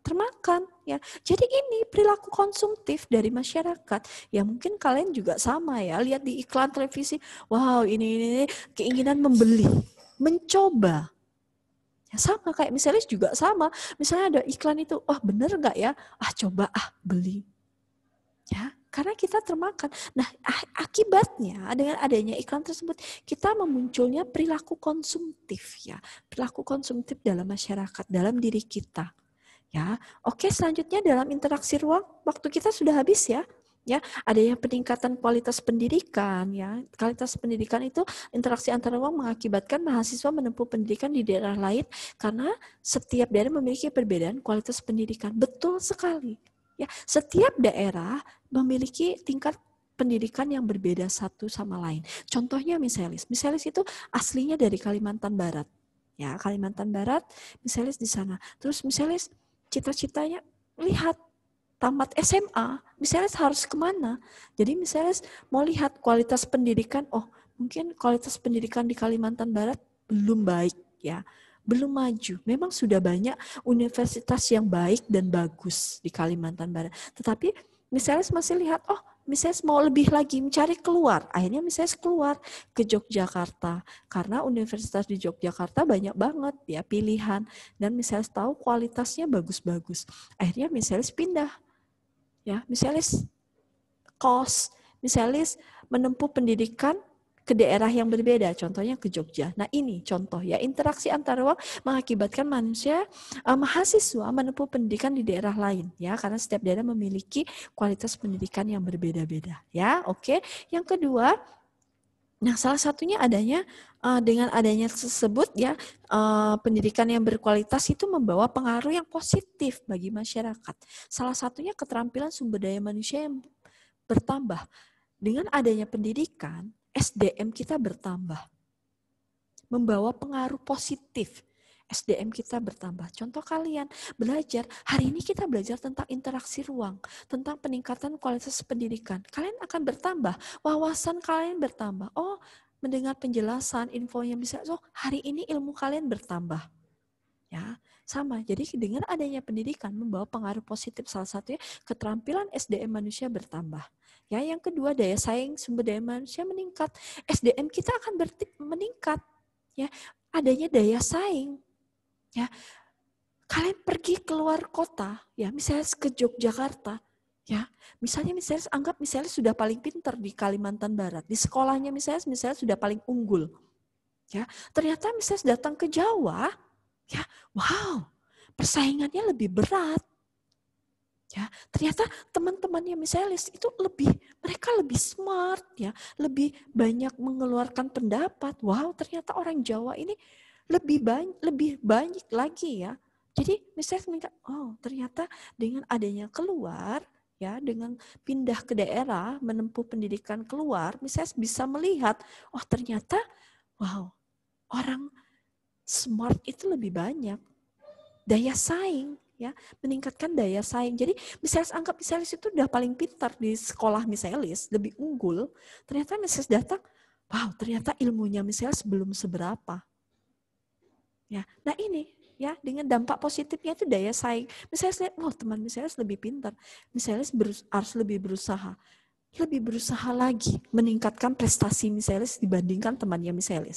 termakan Ya. Jadi ini perilaku konsumtif dari masyarakat. Ya mungkin kalian juga sama ya, lihat di iklan televisi, wow ini ini, ini keinginan membeli, mencoba. Ya sama kayak misalnya juga sama. Misalnya ada iklan itu, wah oh, bener nggak ya? Ah coba ah beli. Ya, karena kita termakan. Nah, ah, akibatnya dengan adanya iklan tersebut, kita memunculnya perilaku konsumtif ya, perilaku konsumtif dalam masyarakat, dalam diri kita. Ya, oke selanjutnya dalam interaksi ruang waktu kita sudah habis ya. Ya, ada yang peningkatan kualitas pendidikan ya. Kualitas pendidikan itu interaksi antar ruang mengakibatkan mahasiswa menempuh pendidikan di daerah lain karena setiap daerah memiliki perbedaan kualitas pendidikan. Betul sekali. Ya, setiap daerah memiliki tingkat pendidikan yang berbeda satu sama lain. Contohnya misalis. Misalis itu aslinya dari Kalimantan Barat. Ya, Kalimantan Barat, misalis di sana. Terus misalis cita-citanya lihat tamat SMA, misalnya harus kemana. Jadi misalnya mau lihat kualitas pendidikan, oh mungkin kualitas pendidikan di Kalimantan Barat belum baik ya, belum maju. Memang sudah banyak universitas yang baik dan bagus di Kalimantan Barat. Tetapi misalnya masih lihat, oh Mises mau lebih lagi mencari keluar. Akhirnya Mises keluar ke Yogyakarta karena universitas di Yogyakarta banyak banget ya pilihan dan Mises tahu kualitasnya bagus-bagus. Akhirnya Mises pindah. Ya, Mises kos, Mises menempuh pendidikan ke daerah yang berbeda, contohnya ke Jogja. Nah ini contoh ya, interaksi antar ruang mengakibatkan manusia, eh, mahasiswa menempuh pendidikan di daerah lain ya, karena setiap daerah memiliki kualitas pendidikan yang berbeda-beda ya, oke. Yang kedua, Nah, salah satunya adanya uh, dengan adanya tersebut ya uh, pendidikan yang berkualitas itu membawa pengaruh yang positif bagi masyarakat. Salah satunya keterampilan sumber daya manusia yang bertambah. Dengan adanya pendidikan, SDM kita bertambah. Membawa pengaruh positif. SDM kita bertambah. Contoh kalian belajar, hari ini kita belajar tentang interaksi ruang, tentang peningkatan kualitas pendidikan. Kalian akan bertambah, wawasan kalian bertambah. Oh, mendengar penjelasan, info yang bisa, Oh, hari ini ilmu kalian bertambah. Ya, sama, jadi dengan adanya pendidikan membawa pengaruh positif salah satunya keterampilan SDM manusia bertambah. Ya, yang kedua daya saing sumber daya manusia meningkat. SDM kita akan meningkat. Ya, adanya daya saing. Ya. Kalian pergi keluar kota, ya, misalnya ke Yogyakarta, ya misalnya misalnya anggap misalnya sudah paling pinter di Kalimantan Barat di sekolahnya misalnya misalnya sudah paling unggul ya ternyata misalnya datang ke Jawa Ya, wow, persaingannya lebih berat. Ya, ternyata teman-temannya misalis itu lebih mereka lebih smart ya, lebih banyak mengeluarkan pendapat. Wow, ternyata orang Jawa ini lebih banyak lebih banyak lagi ya. Jadi misalnya minta, oh ternyata dengan adanya keluar ya dengan pindah ke daerah menempuh pendidikan keluar, misalnya bisa melihat, oh ternyata wow orang smart itu lebih banyak. Daya saing ya, meningkatkan daya saing. Jadi misalnya anggap misalnya itu udah paling pintar di sekolah misalnya lebih unggul. Ternyata misalnya datang, wow ternyata ilmunya misalnya belum seberapa. Ya, nah ini ya dengan dampak positifnya itu daya saing. Misalnya lihat, wow teman misalnya lebih pintar, misalnya harus lebih berusaha, lebih berusaha lagi meningkatkan prestasi misalnya dibandingkan temannya misalnya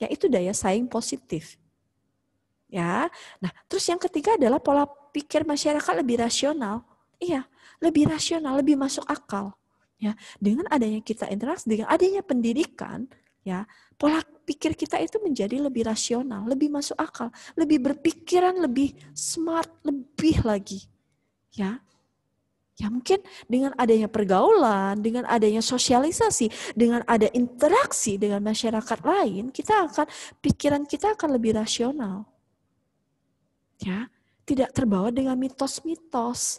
yaitu daya saing positif. Ya. Nah, terus yang ketiga adalah pola pikir masyarakat lebih rasional. Iya, lebih rasional, lebih masuk akal. Ya, dengan adanya kita interaksi, dengan adanya pendidikan, ya, pola pikir kita itu menjadi lebih rasional, lebih masuk akal, lebih berpikiran, lebih smart, lebih lagi. Ya. Ya mungkin dengan adanya pergaulan, dengan adanya sosialisasi, dengan ada interaksi dengan masyarakat lain, kita akan pikiran kita akan lebih rasional. Ya, tidak terbawa dengan mitos-mitos.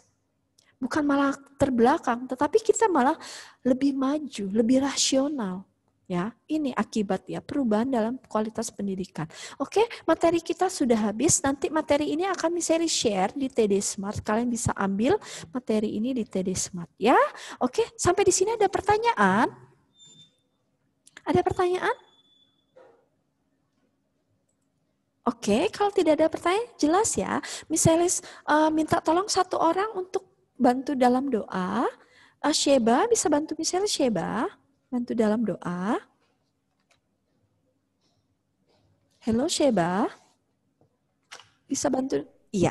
Bukan malah terbelakang, tetapi kita malah lebih maju, lebih rasional. Ya, ini akibat ya perubahan dalam kualitas pendidikan. Oke, materi kita sudah habis. Nanti materi ini akan misalnya share di TD Smart. Kalian bisa ambil materi ini di TD Smart ya. Oke, sampai di sini ada pertanyaan? Ada pertanyaan? Oke, kalau tidak ada pertanyaan jelas ya. misalnya uh, minta tolong satu orang untuk bantu dalam doa. Uh, Sheba bisa bantu misalnya Sheba? bantu dalam doa. halo Sheba, bisa bantu? Iya.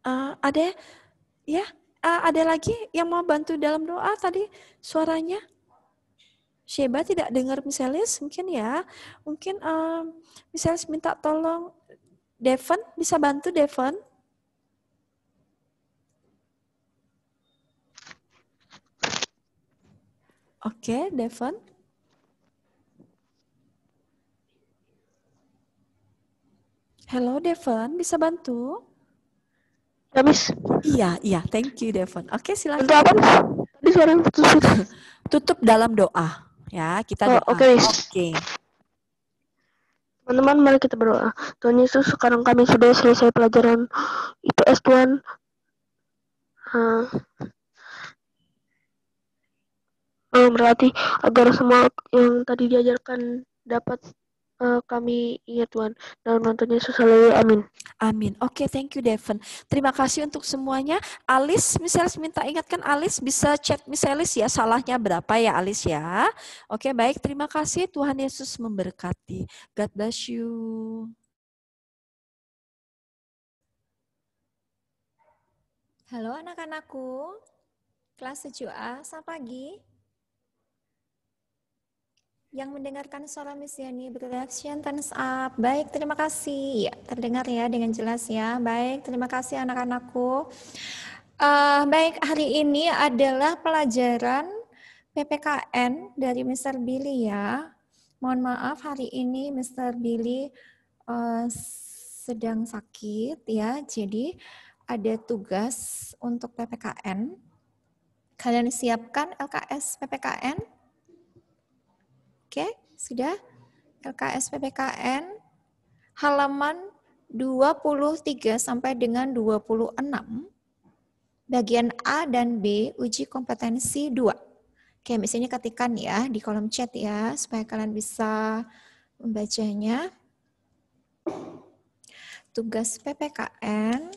Uh, ada ya? Uh, ada lagi yang mau bantu dalam doa tadi suaranya? Sheba tidak dengar Miselis mungkin ya. Mungkin uh, eh, Miselis minta tolong Devon bisa bantu Devon? Oke, okay, Devon. Halo Devon, bisa bantu? Ya, Miss. Iya, iya, thank you Devon. Oke, okay, silakan. Untuk apa? Tadi suara putus. Tutup dalam doa. Ya, kita oh, doa. Oh, Oke. Okay. Okay. Teman-teman, mari kita berdoa. Tuhan Yesus, sekarang kami sudah selesai pelajaran IPS Tuhan. Uh, uh, berlatih agar semua yang tadi diajarkan dapat eh, kami ingat Tuhan dan Yesus selalu amin amin oke okay, thank you Devon terima kasih untuk semuanya Alis misalnya minta ingatkan Alis bisa chat misalnya ya salahnya berapa ya Alis ya oke okay, baik terima kasih Tuhan Yesus memberkati God bless you Halo anak-anakku, kelas 7A, selamat pagi. Yang mendengarkan suara Miss Yani Production thumbs Up. Baik, terima kasih. Ya, terdengar ya dengan jelas ya. Baik, terima kasih anak-anakku. Uh, baik, hari ini adalah pelajaran PPKN dari Mr. Billy ya. Mohon maaf hari ini Mr. Billy uh, sedang sakit ya. Jadi ada tugas untuk PPKN. Kalian siapkan LKS PPKN Oke, sudah? LKS PPKN halaman 23 sampai dengan 26 bagian A dan B uji kompetensi 2. Oke, misalnya ketikan ya di kolom chat ya supaya kalian bisa membacanya. Tugas PPKN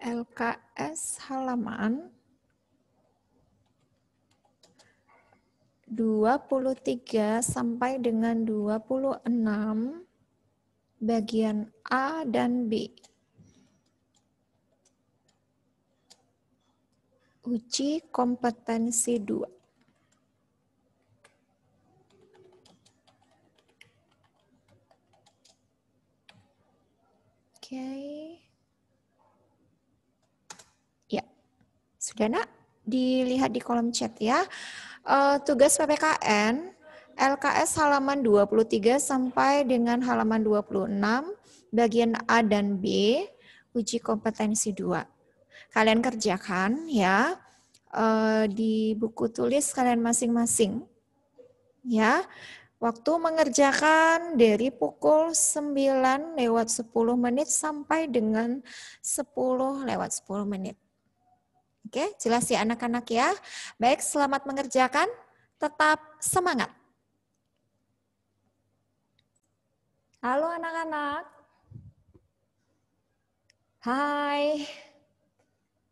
LKS halaman 23 sampai dengan 26 bagian A dan B. Uji kompetensi 2. Oke. Okay. Sudah nak? Dilihat di kolom chat ya. Uh, tugas PPKN LKS halaman 23 sampai dengan halaman 26 bagian A dan B uji kompetensi 2. Kalian kerjakan ya uh, di buku tulis kalian masing-masing. Ya. Waktu mengerjakan dari pukul 9 lewat 10 menit sampai dengan 10 lewat 10 menit. Oke, jelas ya anak-anak ya. Baik, selamat mengerjakan. Tetap semangat. Halo anak-anak. Hai.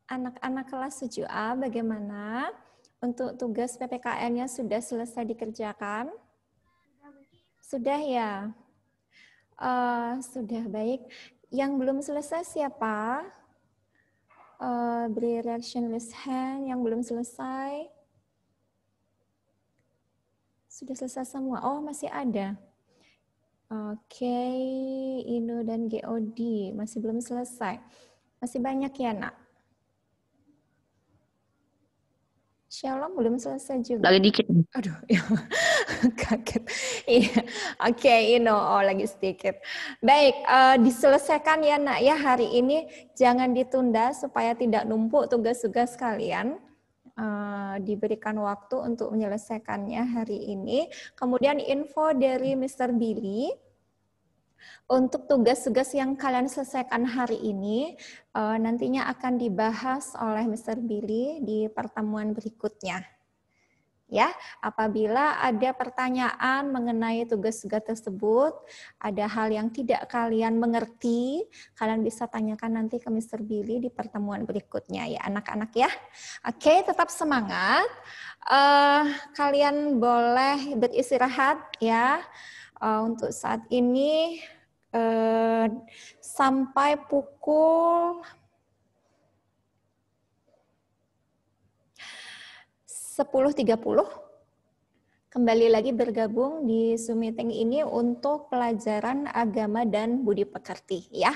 Anak-anak kelas 7A bagaimana? Untuk tugas PPKN-nya sudah selesai dikerjakan? Sudah ya? Uh, sudah baik. Yang belum selesai siapa? Eh, beri reaction list hand yang belum selesai. Sudah selesai semua. Oh, masih ada. Oke, okay. Ino dan GOD masih belum selesai. Masih banyak ya, Nak? Shalom belum selesai juga. Lagi dikit. Aduh, (laughs) ya, kaget. Iya, oke, okay, you know, oh lagi sedikit. Baik, uh, diselesaikan ya nak ya hari ini. Jangan ditunda supaya tidak numpuk tugas-tugas kalian. Uh, diberikan waktu untuk menyelesaikannya hari ini. Kemudian info dari Mr. Billy untuk tugas-tugas yang kalian selesaikan hari ini, eh, nantinya akan dibahas oleh Mr. Billy di pertemuan berikutnya. Ya, apabila ada pertanyaan mengenai tugas-tugas tersebut, ada hal yang tidak kalian mengerti, kalian bisa tanyakan nanti ke Mr. Billy di pertemuan berikutnya ya anak-anak ya. Oke, tetap semangat. Uh, kalian boleh beristirahat ya. Uh, untuk saat ini uh, sampai pukul sepuluh tiga puluh kembali lagi bergabung di Zoom meeting ini untuk pelajaran agama dan budi pekerti ya.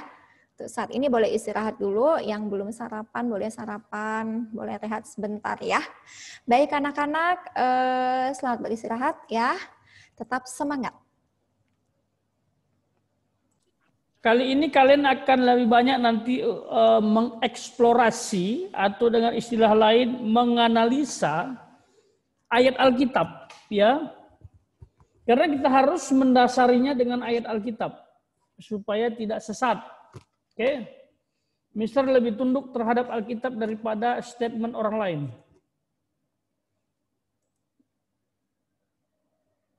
Untuk saat ini boleh istirahat dulu, yang belum sarapan boleh sarapan, boleh rehat sebentar ya. Baik anak-anak, eh, selamat beristirahat ya. Tetap semangat. Kali ini kalian akan lebih banyak nanti uh, mengeksplorasi atau dengan istilah lain menganalisa ayat Alkitab, ya. Karena kita harus mendasarinya dengan ayat Alkitab supaya tidak sesat. Oke. Okay? Mister lebih tunduk terhadap Alkitab daripada statement orang lain.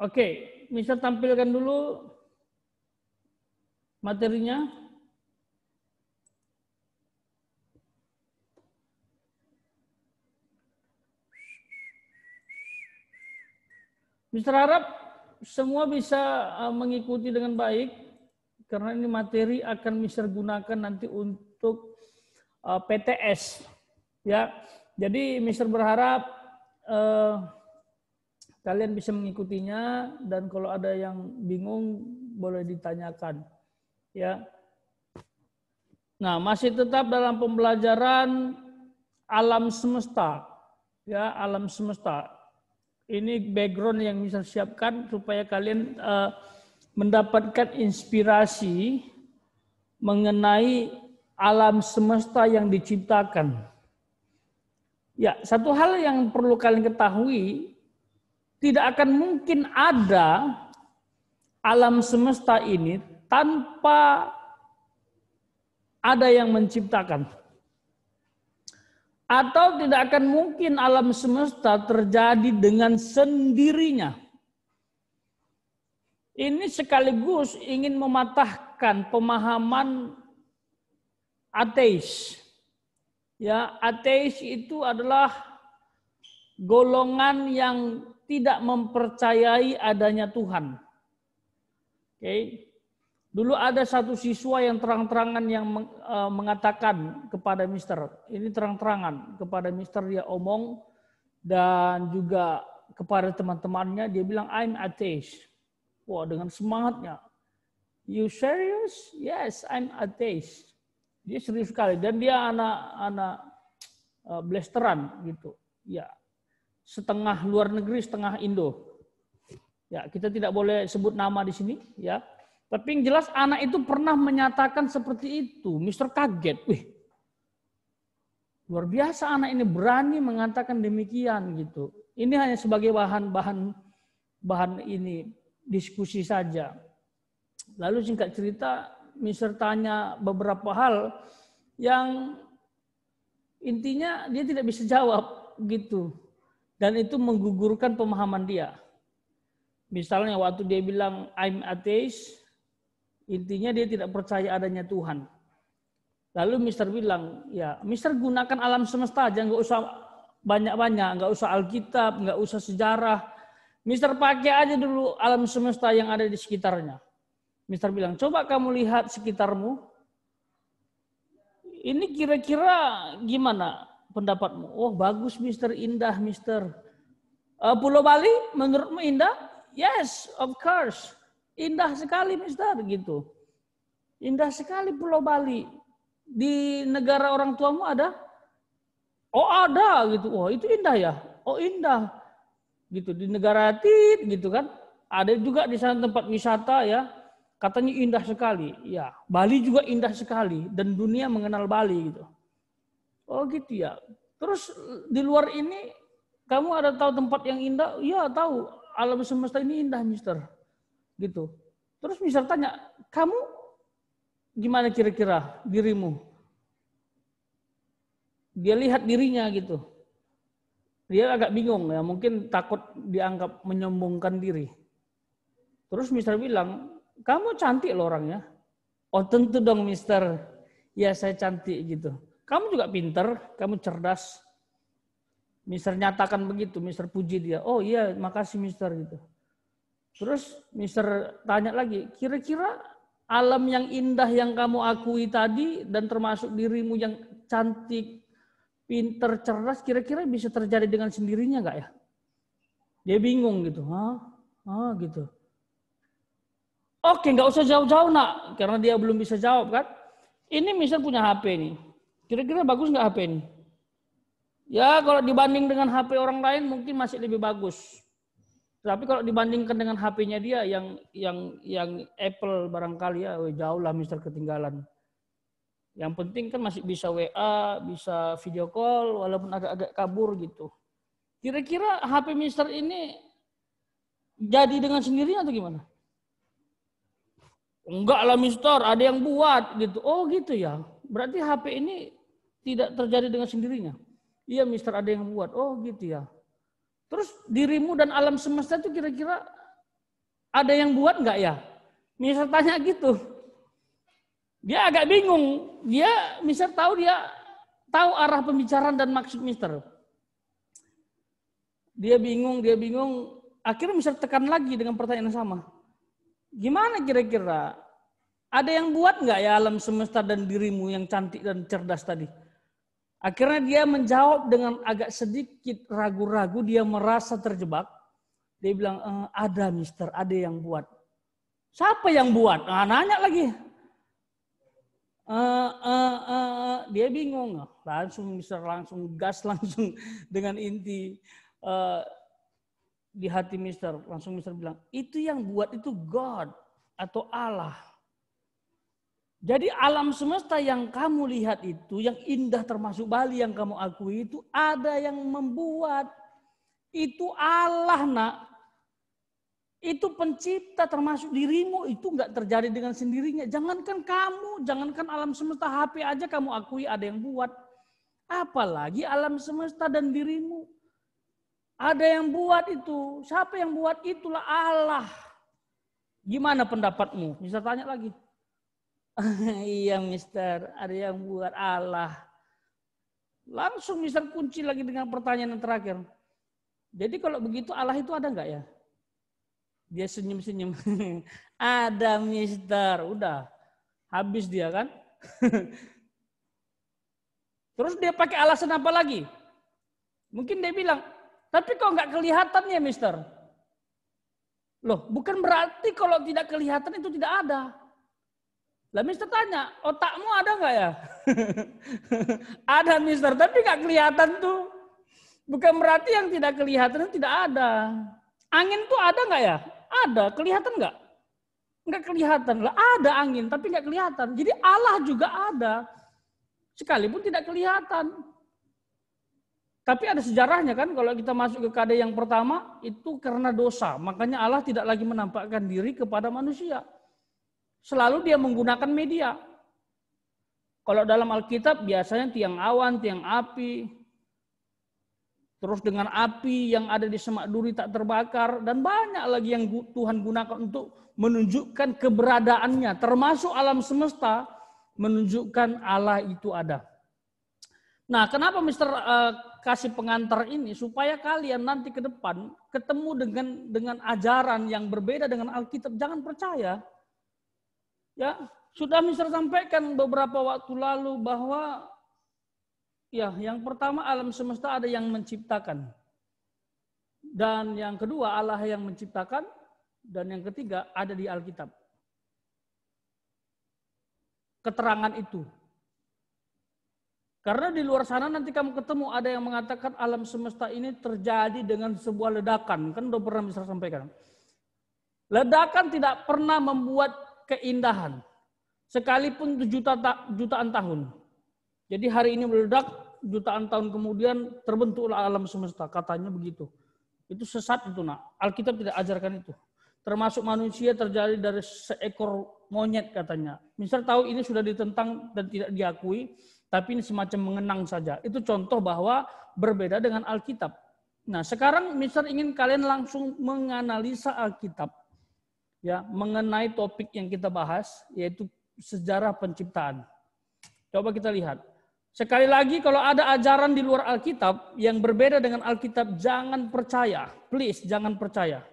Oke, okay, Mister tampilkan dulu materinya Mister Arab semua bisa eh, mengikuti dengan baik karena ini materi akan Mister gunakan nanti untuk eh, PTS ya. Jadi Mister berharap eh, kalian bisa mengikutinya dan kalau ada yang bingung boleh ditanyakan. Ya. Nah, masih tetap dalam pembelajaran alam semesta. Ya, alam semesta. Ini background yang bisa siapkan supaya kalian uh, mendapatkan inspirasi mengenai alam semesta yang diciptakan. Ya, satu hal yang perlu kalian ketahui, tidak akan mungkin ada alam semesta ini tanpa ada yang menciptakan. Atau tidak akan mungkin alam semesta terjadi dengan sendirinya. Ini sekaligus ingin mematahkan pemahaman ateis. Ya, ateis itu adalah golongan yang tidak mempercayai adanya Tuhan. Oke. Okay. Dulu ada satu siswa yang terang-terangan yang e, mengatakan kepada Mister, ini terang-terangan kepada Mister dia omong dan juga kepada teman-temannya dia bilang I'm atheist. Wah dengan semangatnya. You serious? Yes, I'm atheist. Dia serius sekali dan dia anak-anak e, blasteran gitu. Ya setengah luar negeri, setengah Indo. Ya kita tidak boleh sebut nama di sini ya tapi yang jelas anak itu pernah menyatakan seperti itu. Mister kaget. Wih, luar biasa anak ini berani mengatakan demikian gitu. Ini hanya sebagai bahan-bahan bahan ini diskusi saja. Lalu singkat cerita, Mister tanya beberapa hal yang intinya dia tidak bisa jawab gitu. Dan itu menggugurkan pemahaman dia. Misalnya waktu dia bilang I'm atheist, Intinya dia tidak percaya adanya Tuhan. Lalu Mister bilang, ya Mister gunakan alam semesta aja, nggak usah banyak-banyak, nggak usah Alkitab, nggak usah sejarah. Mister pakai aja dulu alam semesta yang ada di sekitarnya. Mister bilang, coba kamu lihat sekitarmu. Ini kira-kira gimana pendapatmu? Oh bagus Mister, indah Mister. Eh, Pulau Bali menurutmu indah? Yes, of course. Indah sekali mister gitu. Indah sekali Pulau Bali. Di negara orang tuamu ada? Oh ada gitu. oh, itu indah ya. Oh indah. Gitu di negara Tit gitu kan. Ada juga di sana tempat wisata ya. Katanya indah sekali. Ya, Bali juga indah sekali dan dunia mengenal Bali gitu. Oh gitu ya. Terus di luar ini kamu ada tahu tempat yang indah? Iya, tahu. Alam semesta ini indah, Mister. Gitu. Terus misal tanya, kamu gimana kira-kira dirimu? Dia lihat dirinya gitu. Dia agak bingung ya, mungkin takut dianggap menyombongkan diri. Terus mister bilang, kamu cantik loh orangnya. Oh tentu dong mister, ya saya cantik gitu. Kamu juga pinter, kamu cerdas. Mister nyatakan begitu, mister puji dia. Oh iya, makasih mister gitu. Terus Mister tanya lagi, kira-kira alam yang indah yang kamu akui tadi dan termasuk dirimu yang cantik, pinter, cerdas, kira-kira bisa terjadi dengan sendirinya nggak ya? Dia bingung gitu, ah, ah gitu. Oke, nggak usah jauh-jauh nak, karena dia belum bisa jawab kan. Ini Mister punya HP nih, kira-kira bagus nggak HP ini? Ya kalau dibanding dengan HP orang lain mungkin masih lebih bagus. Tapi kalau dibandingkan dengan HP-nya dia yang yang yang Apple barangkali ya jauh lah Mister ketinggalan. Yang penting kan masih bisa WA, bisa video call, walaupun agak-agak kabur gitu. Kira-kira HP Mister ini jadi dengan sendirinya atau gimana? Enggak lah Mister, ada yang buat gitu. Oh gitu ya. Berarti HP ini tidak terjadi dengan sendirinya. Iya Mister ada yang buat. Oh gitu ya. Terus dirimu dan alam semesta itu kira-kira ada yang buat nggak ya? Misal tanya gitu. Dia agak bingung. Dia misal tahu dia tahu arah pembicaraan dan maksud mister. Dia bingung, dia bingung. Akhirnya misal tekan lagi dengan pertanyaan yang sama. Gimana kira-kira? Ada yang buat nggak ya alam semesta dan dirimu yang cantik dan cerdas tadi? Akhirnya dia menjawab dengan agak sedikit ragu-ragu, dia merasa terjebak. Dia bilang, e, ada mister, ada yang buat. Siapa yang buat? Nah, nanya lagi. E, e, e, dia bingung, langsung mister langsung gas (laughs) langsung dengan inti e, di hati mister. Langsung mister bilang, itu yang buat itu God atau Allah. Jadi alam semesta yang kamu lihat itu, yang indah termasuk Bali yang kamu akui itu ada yang membuat. Itu Allah nak. Itu pencipta termasuk dirimu itu nggak terjadi dengan sendirinya. Jangankan kamu, jangankan alam semesta HP aja kamu akui ada yang buat. Apalagi alam semesta dan dirimu. Ada yang buat itu. Siapa yang buat itulah Allah. Gimana pendapatmu? Bisa tanya lagi. (laughs) iya mister, ada yang buat Allah. Langsung mister kunci lagi dengan pertanyaan yang terakhir. Jadi kalau begitu Allah itu ada nggak ya? Dia senyum-senyum. (laughs) ada mister, udah. Habis dia kan? (laughs) Terus dia pakai alasan apa lagi? Mungkin dia bilang, tapi kok nggak kelihatan ya mister? Loh, bukan berarti kalau tidak kelihatan itu tidak ada. Lah Mister tanya, otakmu ada nggak ya? (laughs) ada Mister, tapi nggak kelihatan tuh. Bukan berarti yang tidak kelihatan tidak ada. Angin tuh ada nggak ya? Ada, kelihatan nggak? Nggak kelihatan. Lah ada angin, tapi nggak kelihatan. Jadi Allah juga ada. Sekalipun tidak kelihatan. Tapi ada sejarahnya kan, kalau kita masuk ke kade yang pertama, itu karena dosa. Makanya Allah tidak lagi menampakkan diri kepada manusia selalu dia menggunakan media. Kalau dalam Alkitab biasanya tiang awan, tiang api, terus dengan api yang ada di semak duri tak terbakar, dan banyak lagi yang Tuhan gunakan untuk menunjukkan keberadaannya, termasuk alam semesta menunjukkan Allah itu ada. Nah, kenapa Mister uh, kasih pengantar ini supaya kalian nanti ke depan ketemu dengan dengan ajaran yang berbeda dengan Alkitab, jangan percaya Ya, sudah Mister sampaikan beberapa waktu lalu bahwa ya, yang pertama alam semesta ada yang menciptakan. Dan yang kedua Allah yang menciptakan dan yang ketiga ada di Alkitab. Keterangan itu. Karena di luar sana nanti kamu ketemu ada yang mengatakan alam semesta ini terjadi dengan sebuah ledakan. Kan udah pernah bisa sampaikan. Ledakan tidak pernah membuat keindahan. Sekalipun juta, jutaan tahun. Jadi hari ini meledak, jutaan tahun kemudian terbentuklah alam semesta. Katanya begitu. Itu sesat itu nak. Alkitab tidak ajarkan itu. Termasuk manusia terjadi dari seekor monyet katanya. misal tahu ini sudah ditentang dan tidak diakui, tapi ini semacam mengenang saja. Itu contoh bahwa berbeda dengan Alkitab. Nah sekarang Mister ingin kalian langsung menganalisa Alkitab ya mengenai topik yang kita bahas yaitu sejarah penciptaan. Coba kita lihat. Sekali lagi kalau ada ajaran di luar Alkitab yang berbeda dengan Alkitab jangan percaya. Please jangan percaya.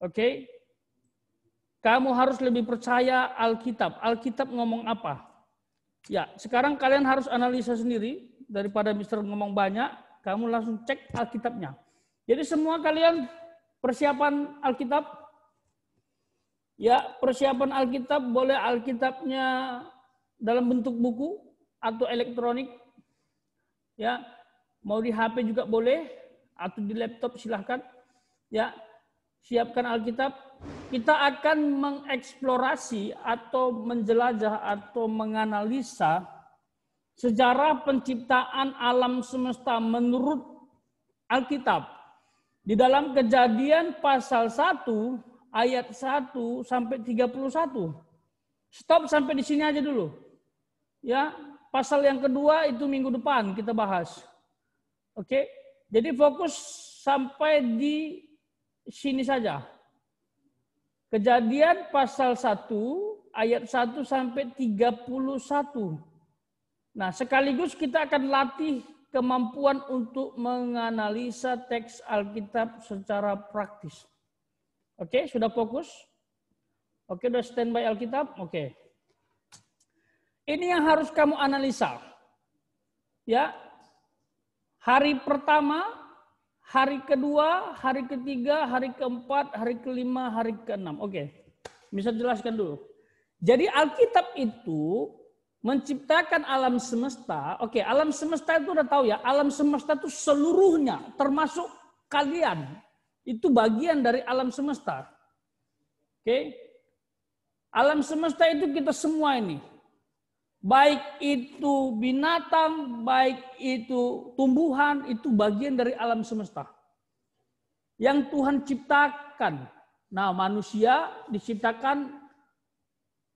Oke? Okay? Kamu harus lebih percaya Alkitab. Alkitab ngomong apa? Ya, sekarang kalian harus analisa sendiri daripada Mister ngomong banyak, kamu langsung cek Alkitabnya. Jadi semua kalian persiapan Alkitab Ya, persiapan Alkitab boleh Alkitabnya dalam bentuk buku atau elektronik. Ya, mau di HP juga boleh atau di laptop silahkan. Ya, siapkan Alkitab. Kita akan mengeksplorasi atau menjelajah atau menganalisa sejarah penciptaan alam semesta menurut Alkitab. Di dalam kejadian pasal 1 ayat 1 sampai 31. Stop sampai di sini aja dulu. Ya, pasal yang kedua itu minggu depan kita bahas. Oke. Jadi fokus sampai di sini saja. Kejadian pasal 1 ayat 1 sampai 31. Nah, sekaligus kita akan latih kemampuan untuk menganalisa teks Alkitab secara praktis. Oke, okay, sudah fokus? Oke, okay, sudah standby Alkitab? Oke. Okay. Ini yang harus kamu analisa. Ya. Hari pertama, hari kedua, hari ketiga, hari keempat, hari kelima, hari keenam. Oke. Bisa jelaskan dulu. Jadi Alkitab itu menciptakan alam semesta. Oke, alam semesta itu udah tahu ya. Alam semesta itu seluruhnya termasuk kalian itu bagian dari alam semesta. Oke? Okay? Alam semesta itu kita semua ini. Baik itu binatang, baik itu tumbuhan, itu bagian dari alam semesta. Yang Tuhan ciptakan. Nah manusia diciptakan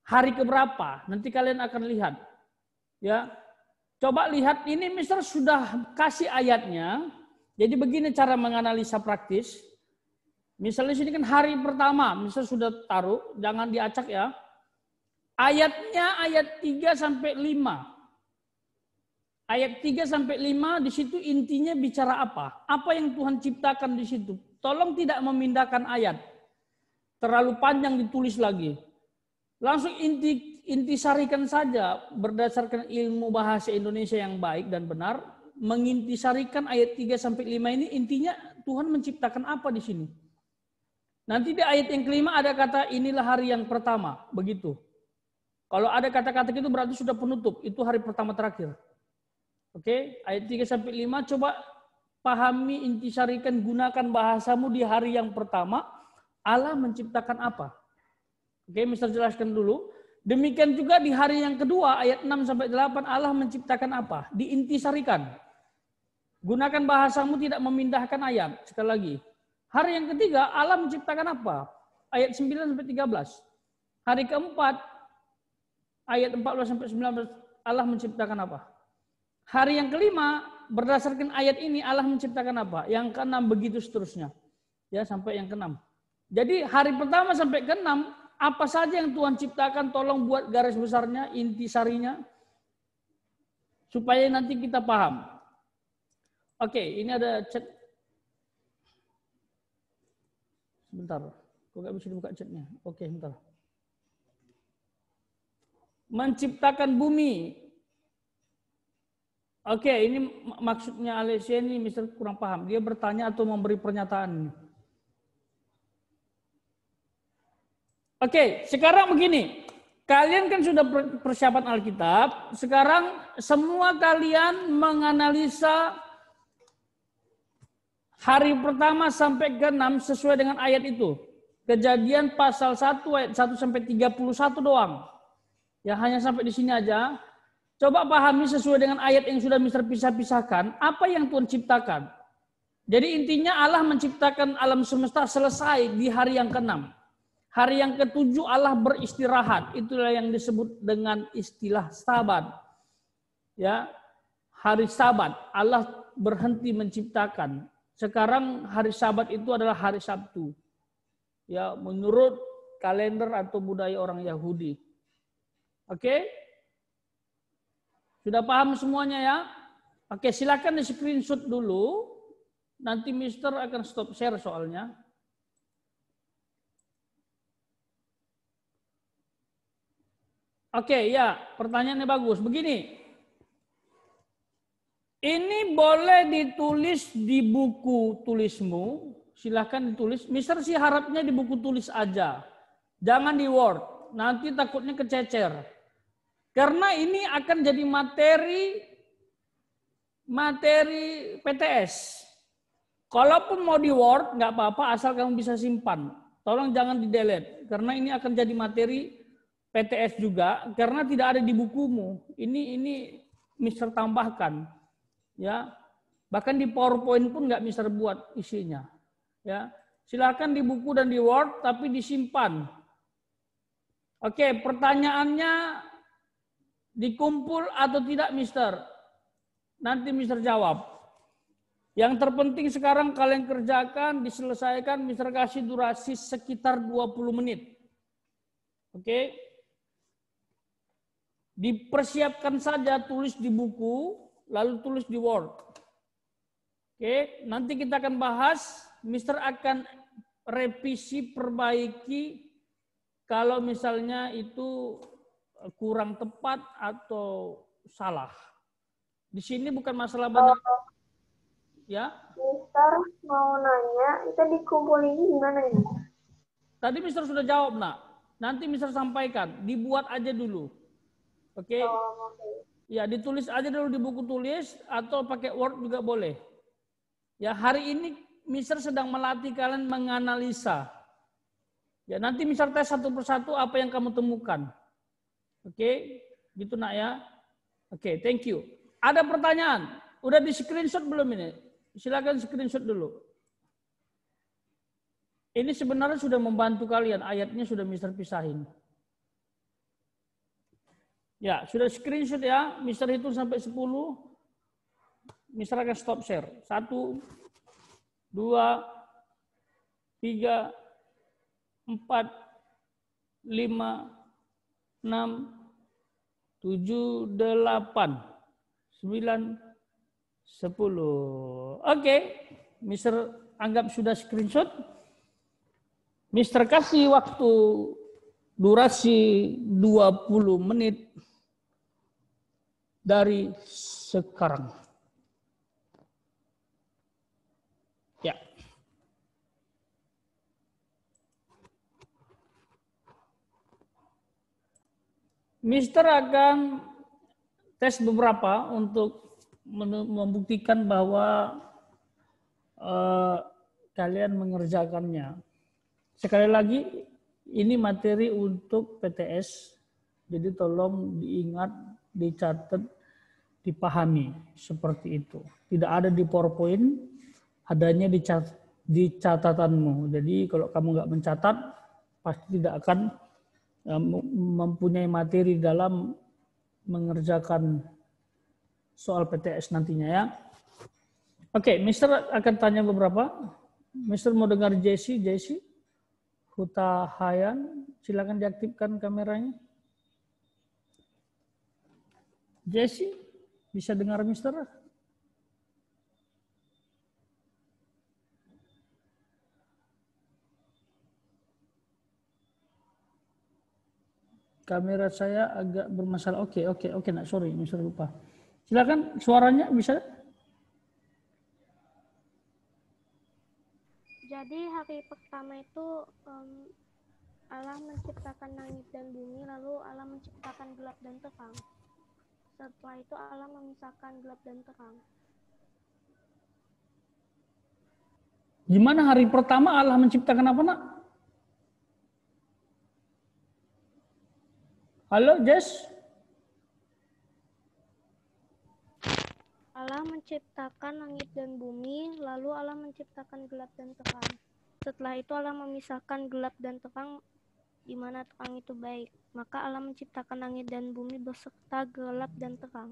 hari keberapa? Nanti kalian akan lihat. Ya, Coba lihat ini Mister sudah kasih ayatnya. Jadi begini cara menganalisa praktis. Misalnya sini kan hari pertama, misal sudah taruh, jangan diacak ya. Ayatnya ayat 3 sampai 5. Ayat 3 sampai 5 di situ intinya bicara apa? Apa yang Tuhan ciptakan di situ? Tolong tidak memindahkan ayat. Terlalu panjang ditulis lagi. Langsung inti intisarikan saja berdasarkan ilmu bahasa Indonesia yang baik dan benar, mengintisarikan ayat 3 sampai 5 ini intinya Tuhan menciptakan apa di sini? Nanti di ayat yang kelima ada kata inilah hari yang pertama, begitu. Kalau ada kata-kata itu berarti sudah penutup, itu hari pertama terakhir. Oke, ayat 3 sampai 5 coba pahami intisarikan gunakan bahasamu di hari yang pertama Allah menciptakan apa? Oke, Mister jelaskan dulu. Demikian juga di hari yang kedua ayat 6 sampai 8 Allah menciptakan apa? Di Diintisarikan. Gunakan bahasamu tidak memindahkan ayat. Sekali lagi, Hari yang ketiga Allah menciptakan apa? Ayat 9 sampai 13. Hari keempat ayat 14 sampai 19 Allah menciptakan apa? Hari yang kelima berdasarkan ayat ini Allah menciptakan apa? Yang keenam begitu seterusnya. Ya sampai yang keenam. Jadi hari pertama sampai keenam apa saja yang Tuhan ciptakan tolong buat garis besarnya, inti sarinya supaya nanti kita paham. Oke, ini ada chat Bentar. Kok gak bisa dibuka chatnya? Oke, bentar. Menciptakan bumi. Oke, ini maksudnya Alessia ini Mister kurang paham. Dia bertanya atau memberi pernyataan. Oke, sekarang begini. Kalian kan sudah persiapan Alkitab. Sekarang semua kalian menganalisa Hari pertama sampai ke-6 sesuai dengan ayat itu. Kejadian pasal 1 ayat 1 sampai 31 doang. Ya hanya sampai di sini aja. Coba pahami sesuai dengan ayat yang sudah Mister pisah-pisahkan, apa yang Tuhan ciptakan. Jadi intinya Allah menciptakan alam semesta selesai di hari yang ke-6. Hari yang ketujuh Allah beristirahat. Itulah yang disebut dengan istilah sabat. Ya, hari sabat Allah berhenti menciptakan. Sekarang hari Sabat itu adalah hari Sabtu. Ya, menurut kalender atau budaya orang Yahudi. Oke? Okay? Sudah paham semuanya ya? Oke, okay, silakan di screenshot dulu. Nanti Mister akan stop share soalnya. Oke, okay, ya, pertanyaannya bagus. Begini, ini boleh ditulis di buku tulismu. Silahkan ditulis. Mister sih harapnya di buku tulis aja. Jangan di Word. Nanti takutnya kececer. Karena ini akan jadi materi materi PTS. Kalaupun mau di Word, nggak apa-apa asal kamu bisa simpan. Tolong jangan di delete. Karena ini akan jadi materi PTS juga. Karena tidak ada di bukumu. Ini ini Mister tambahkan. Ya, bahkan di PowerPoint pun nggak bisa buat isinya. Ya, silakan di buku dan di Word, tapi disimpan. Oke, pertanyaannya dikumpul atau tidak, Mister? Nanti Mister jawab. Yang terpenting sekarang kalian kerjakan, diselesaikan, Mister kasih durasi sekitar 20 menit. Oke. Dipersiapkan saja tulis di buku lalu tulis di Word. Oke, nanti kita akan bahas, Mister akan revisi perbaiki kalau misalnya itu kurang tepat atau salah. Di sini bukan masalah banyak. Oh. Ya. Mister mau nanya, kita ini gimana ya? Tadi Mister sudah jawab, nak. Nanti Mister sampaikan, dibuat aja dulu. Oke. Okay? Oh, okay. Ya, ditulis aja dulu di buku tulis atau pakai Word juga boleh. Ya, hari ini Mister sedang melatih kalian menganalisa. Ya, nanti Mister tes satu persatu apa yang kamu temukan. Oke, okay? gitu nak ya. Oke, okay, thank you. Ada pertanyaan? Udah di screenshot belum ini? Silakan screenshot dulu. Ini sebenarnya sudah membantu kalian, ayatnya sudah Mister pisahin. Ya, sudah screenshot ya. Mister hitung sampai 10. Mister akan stop share. Satu, dua, tiga, empat, lima, enam, tujuh, delapan, sembilan, sepuluh. Oke, Mister anggap sudah screenshot. Mister kasih waktu durasi 20 menit dari sekarang. Ya. Mister akan tes beberapa untuk membuktikan bahwa uh, kalian mengerjakannya. Sekali lagi, ini materi untuk PTS, jadi tolong diingat, dicatat, dipahami seperti itu. Tidak ada di PowerPoint, adanya di, cat, di catatanmu. Jadi kalau kamu nggak mencatat, pasti tidak akan eh, mempunyai materi dalam mengerjakan soal PTS nantinya ya. Oke, okay, Mister akan tanya beberapa. Mister mau dengar Jesse, Jesse Huta Hayan, silakan diaktifkan kameranya. Jesse. Bisa dengar Mister? Kamera saya agak bermasalah. Oke, okay, oke, okay, oke. Okay, nah, sorry, Mister lupa. Silakan suaranya bisa. Jadi hari pertama itu um, Allah menciptakan langit dan bumi, lalu Allah menciptakan gelap dan terang. Setelah itu Allah memisahkan gelap dan terang. Gimana hari pertama Allah menciptakan apa nak? Halo Jess? Allah menciptakan langit dan bumi, lalu Allah menciptakan gelap dan terang. Setelah itu Allah memisahkan gelap dan terang di mana terang itu baik. Maka Allah menciptakan langit dan bumi beserta gelap dan terang.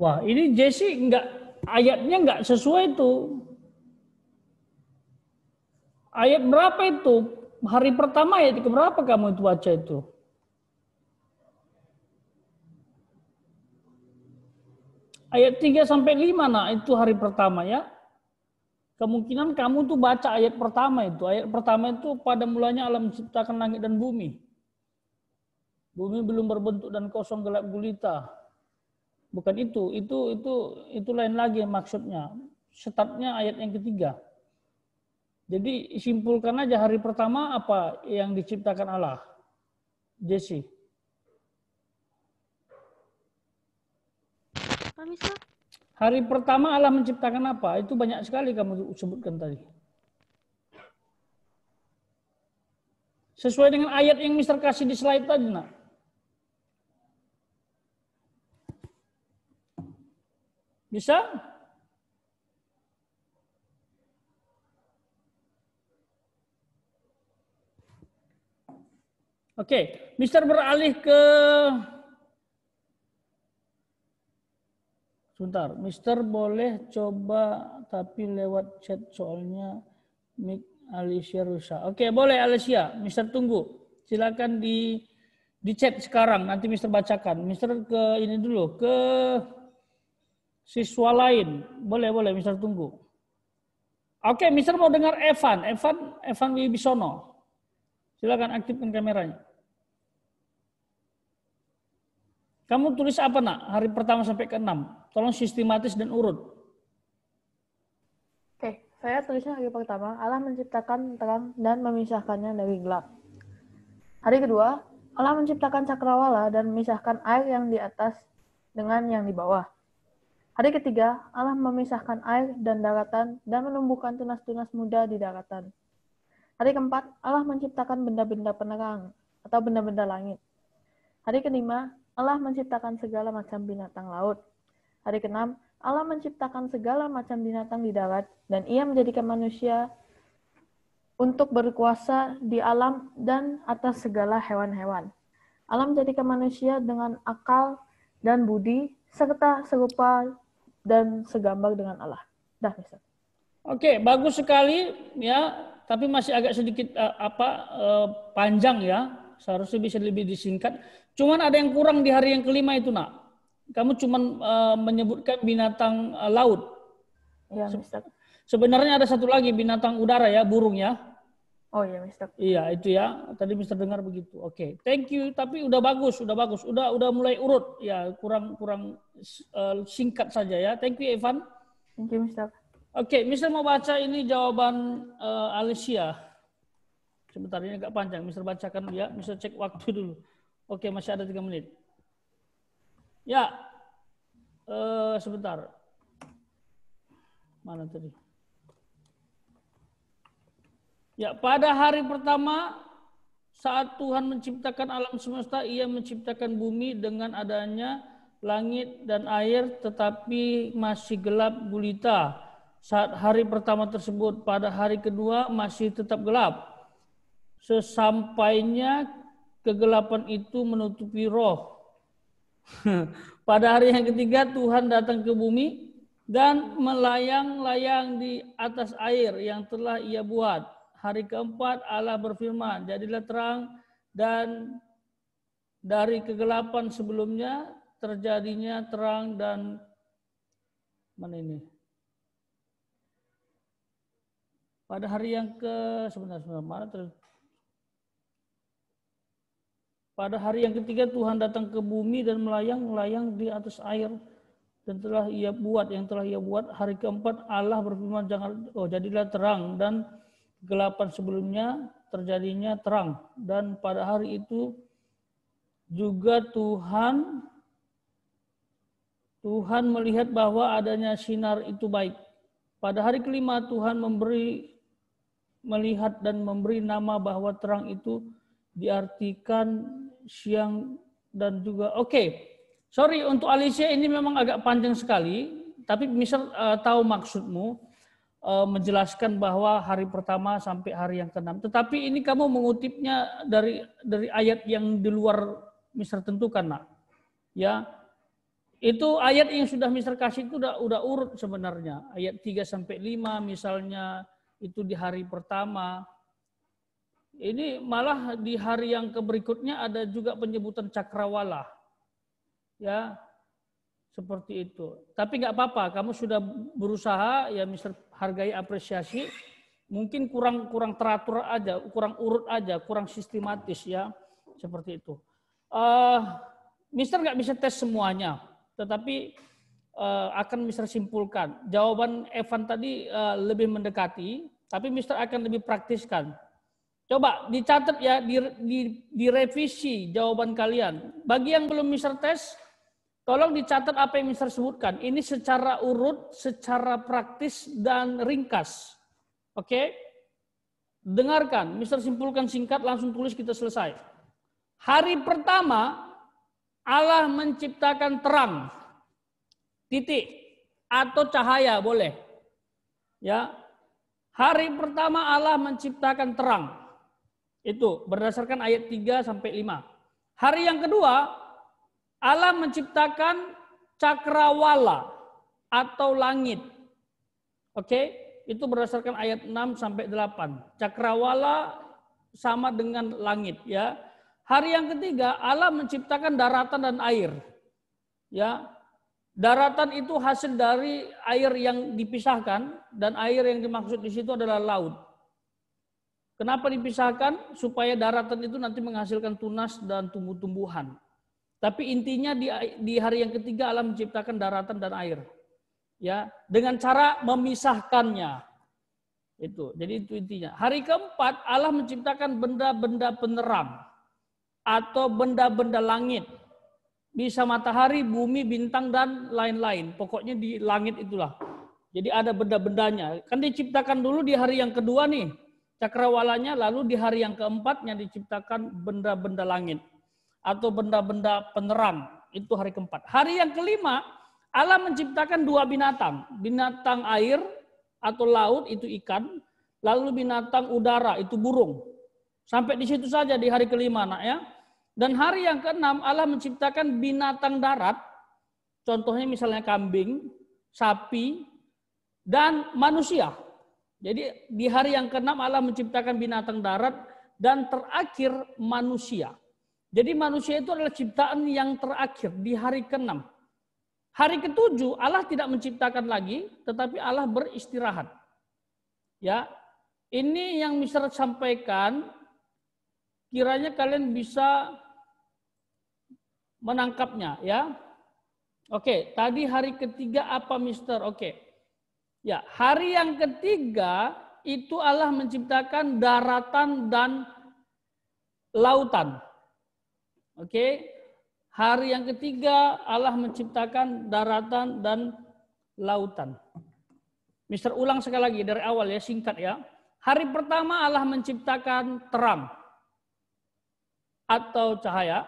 Wah, ini Jesse nggak ayatnya nggak sesuai itu. Ayat berapa itu? Hari pertama ayat berapa kamu itu baca itu? Ayat 3 sampai 5 nah itu hari pertama ya kemungkinan kamu tuh baca ayat pertama itu. Ayat pertama itu pada mulanya alam menciptakan langit dan bumi. Bumi belum berbentuk dan kosong gelap gulita. Bukan itu, itu itu itu lain lagi maksudnya. Setatnya ayat yang ketiga. Jadi simpulkan aja hari pertama apa yang diciptakan Allah. Jesse. Kami Hari pertama Allah menciptakan apa? Itu banyak sekali kamu sebutkan tadi. Sesuai dengan ayat yang Mister kasih di slide tadi, nak. Bisa? Oke, okay. Mister beralih ke Sebentar, Mister boleh coba tapi lewat chat soalnya mic Alicia rusak. Oke, boleh Alicia. Mister tunggu. Silakan di di chat sekarang. Nanti Mister bacakan. Mister ke ini dulu ke siswa lain. Boleh, boleh Mister tunggu. Oke, Mister mau dengar Evan. Evan Evan Wibisono. Silakan aktifkan kameranya. Kamu tulis apa nak? Hari pertama sampai ke enam. Tolong sistematis dan urut. Oke, saya tulisnya hari pertama. Allah menciptakan terang dan memisahkannya dari gelap. Hari kedua, Allah menciptakan cakrawala dan memisahkan air yang di atas dengan yang di bawah. Hari ketiga, Allah memisahkan air dan daratan dan menumbuhkan tunas-tunas muda di daratan. Hari keempat, Allah menciptakan benda-benda penerang atau benda-benda langit. Hari kelima, Allah menciptakan segala macam binatang laut. Hari keenam, Allah menciptakan segala macam binatang di darat dan ia menjadikan manusia untuk berkuasa di alam dan atas segala hewan-hewan. Allah menjadikan manusia dengan akal dan budi serta serupa dan segambar dengan Allah. Dah, Mister. Oke, bagus sekali ya, tapi masih agak sedikit uh, apa uh, panjang ya Seharusnya bisa lebih disingkat. Cuman ada yang kurang di hari yang kelima itu, nak. Kamu cuman uh, menyebutkan binatang uh, laut. Ya, Mister. Sebenarnya ada satu lagi binatang udara ya, burung ya. Oh iya, Mister. Iya, itu ya. Tadi Mister dengar begitu. Oke, okay. thank you. Tapi udah bagus, udah bagus. Udah udah mulai urut. Ya, kurang kurang uh, singkat saja ya. Thank you, Evan. Thank you, Mister. Oke, okay, Mister mau baca ini jawaban uh, Alicia. Sebentar ini agak panjang. Mister bacakan dulu ya. Mister cek waktu dulu. Oke, masih ada tiga menit. Ya, eh, sebentar. Mana tadi? Ya, pada hari pertama saat Tuhan menciptakan alam semesta, Ia menciptakan bumi dengan adanya langit dan air, tetapi masih gelap gulita. Saat hari pertama tersebut, pada hari kedua masih tetap gelap sesampainya kegelapan itu menutupi roh. (laughs) Pada hari yang ketiga Tuhan datang ke bumi dan melayang-layang di atas air yang telah ia buat. Hari keempat Allah berfirman, jadilah terang dan dari kegelapan sebelumnya terjadinya terang dan mana ini? Pada hari yang ke sebentar sebentar mana terus pada hari yang ketiga Tuhan datang ke bumi dan melayang-layang di atas air dan telah ia buat yang telah ia buat hari keempat Allah berfirman jangan oh jadilah terang dan kegelapan sebelumnya terjadinya terang dan pada hari itu juga Tuhan Tuhan melihat bahwa adanya sinar itu baik. Pada hari kelima Tuhan memberi melihat dan memberi nama bahwa terang itu diartikan siang dan juga oke. Okay. Sorry untuk Alicia ini memang agak panjang sekali, tapi misal uh, tahu maksudmu uh, menjelaskan bahwa hari pertama sampai hari yang keenam. Tetapi ini kamu mengutipnya dari dari ayat yang di luar misal tentukan, nak. Ya. Itu ayat yang sudah Mister kasih itu udah udah urut sebenarnya. Ayat 3 sampai 5 misalnya itu di hari pertama ini malah di hari yang keberikutnya ada juga penyebutan cakrawala. Ya, seperti itu. Tapi nggak apa-apa, kamu sudah berusaha, ya Mister hargai apresiasi. Mungkin kurang kurang teratur aja, kurang urut aja, kurang sistematis ya, seperti itu. Uh, Mister nggak bisa tes semuanya, tetapi uh, akan Mister simpulkan. Jawaban Evan tadi uh, lebih mendekati, tapi Mister akan lebih praktiskan Coba dicatat ya, di, di, direvisi jawaban kalian. Bagi yang belum Mister Tes, tolong dicatat apa yang Mister sebutkan. Ini secara urut, secara praktis, dan ringkas. Oke? Okay? Dengarkan, Mister simpulkan singkat, langsung tulis kita selesai. Hari pertama, Allah menciptakan terang. Titik. Atau cahaya, boleh. Ya, Hari pertama Allah menciptakan terang. Itu berdasarkan ayat 3 sampai 5. Hari yang kedua, Allah menciptakan cakrawala atau langit. Oke, okay? itu berdasarkan ayat 6 sampai 8. Cakrawala sama dengan langit ya. Hari yang ketiga Allah menciptakan daratan dan air. Ya. Daratan itu hasil dari air yang dipisahkan dan air yang dimaksud di situ adalah laut. Kenapa dipisahkan? Supaya daratan itu nanti menghasilkan tunas dan tumbuh-tumbuhan. Tapi intinya di, di hari yang ketiga Allah menciptakan daratan dan air. Ya, dengan cara memisahkannya. Itu. Jadi itu intinya. Hari keempat Allah menciptakan benda-benda penerang atau benda-benda langit. Bisa matahari, bumi, bintang dan lain-lain. Pokoknya di langit itulah. Jadi ada benda-bendanya. Kan diciptakan dulu di hari yang kedua nih cakrawalanya lalu di hari yang keempatnya diciptakan benda-benda langit atau benda-benda penerang. Itu hari keempat. Hari yang kelima Allah menciptakan dua binatang, binatang air atau laut itu ikan, lalu binatang udara itu burung. Sampai di situ saja di hari kelima nak ya. Dan hari yang keenam Allah menciptakan binatang darat, contohnya misalnya kambing, sapi, dan manusia. Jadi di hari yang keenam Allah menciptakan binatang darat dan terakhir manusia. Jadi manusia itu adalah ciptaan yang terakhir di hari keenam. Hari ketujuh Allah tidak menciptakan lagi, tetapi Allah beristirahat. Ya, ini yang Mister sampaikan. Kiranya kalian bisa menangkapnya, ya. Oke, tadi hari ketiga apa, Mister? Oke. Ya, hari yang ketiga itu Allah menciptakan daratan dan lautan. Oke. Okay? Hari yang ketiga Allah menciptakan daratan dan lautan. Mister ulang sekali lagi dari awal ya, singkat ya. Hari pertama Allah menciptakan terang atau cahaya.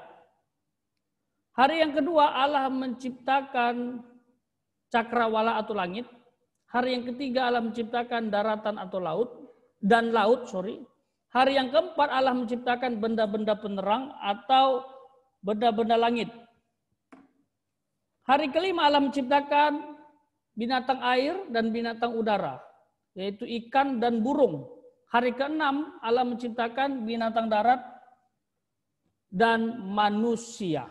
Hari yang kedua Allah menciptakan cakrawala atau langit. Hari yang ketiga Allah menciptakan daratan atau laut dan laut, sorry. Hari yang keempat Allah menciptakan benda-benda penerang atau benda-benda langit. Hari kelima Allah menciptakan binatang air dan binatang udara, yaitu ikan dan burung. Hari keenam Allah menciptakan binatang darat dan manusia.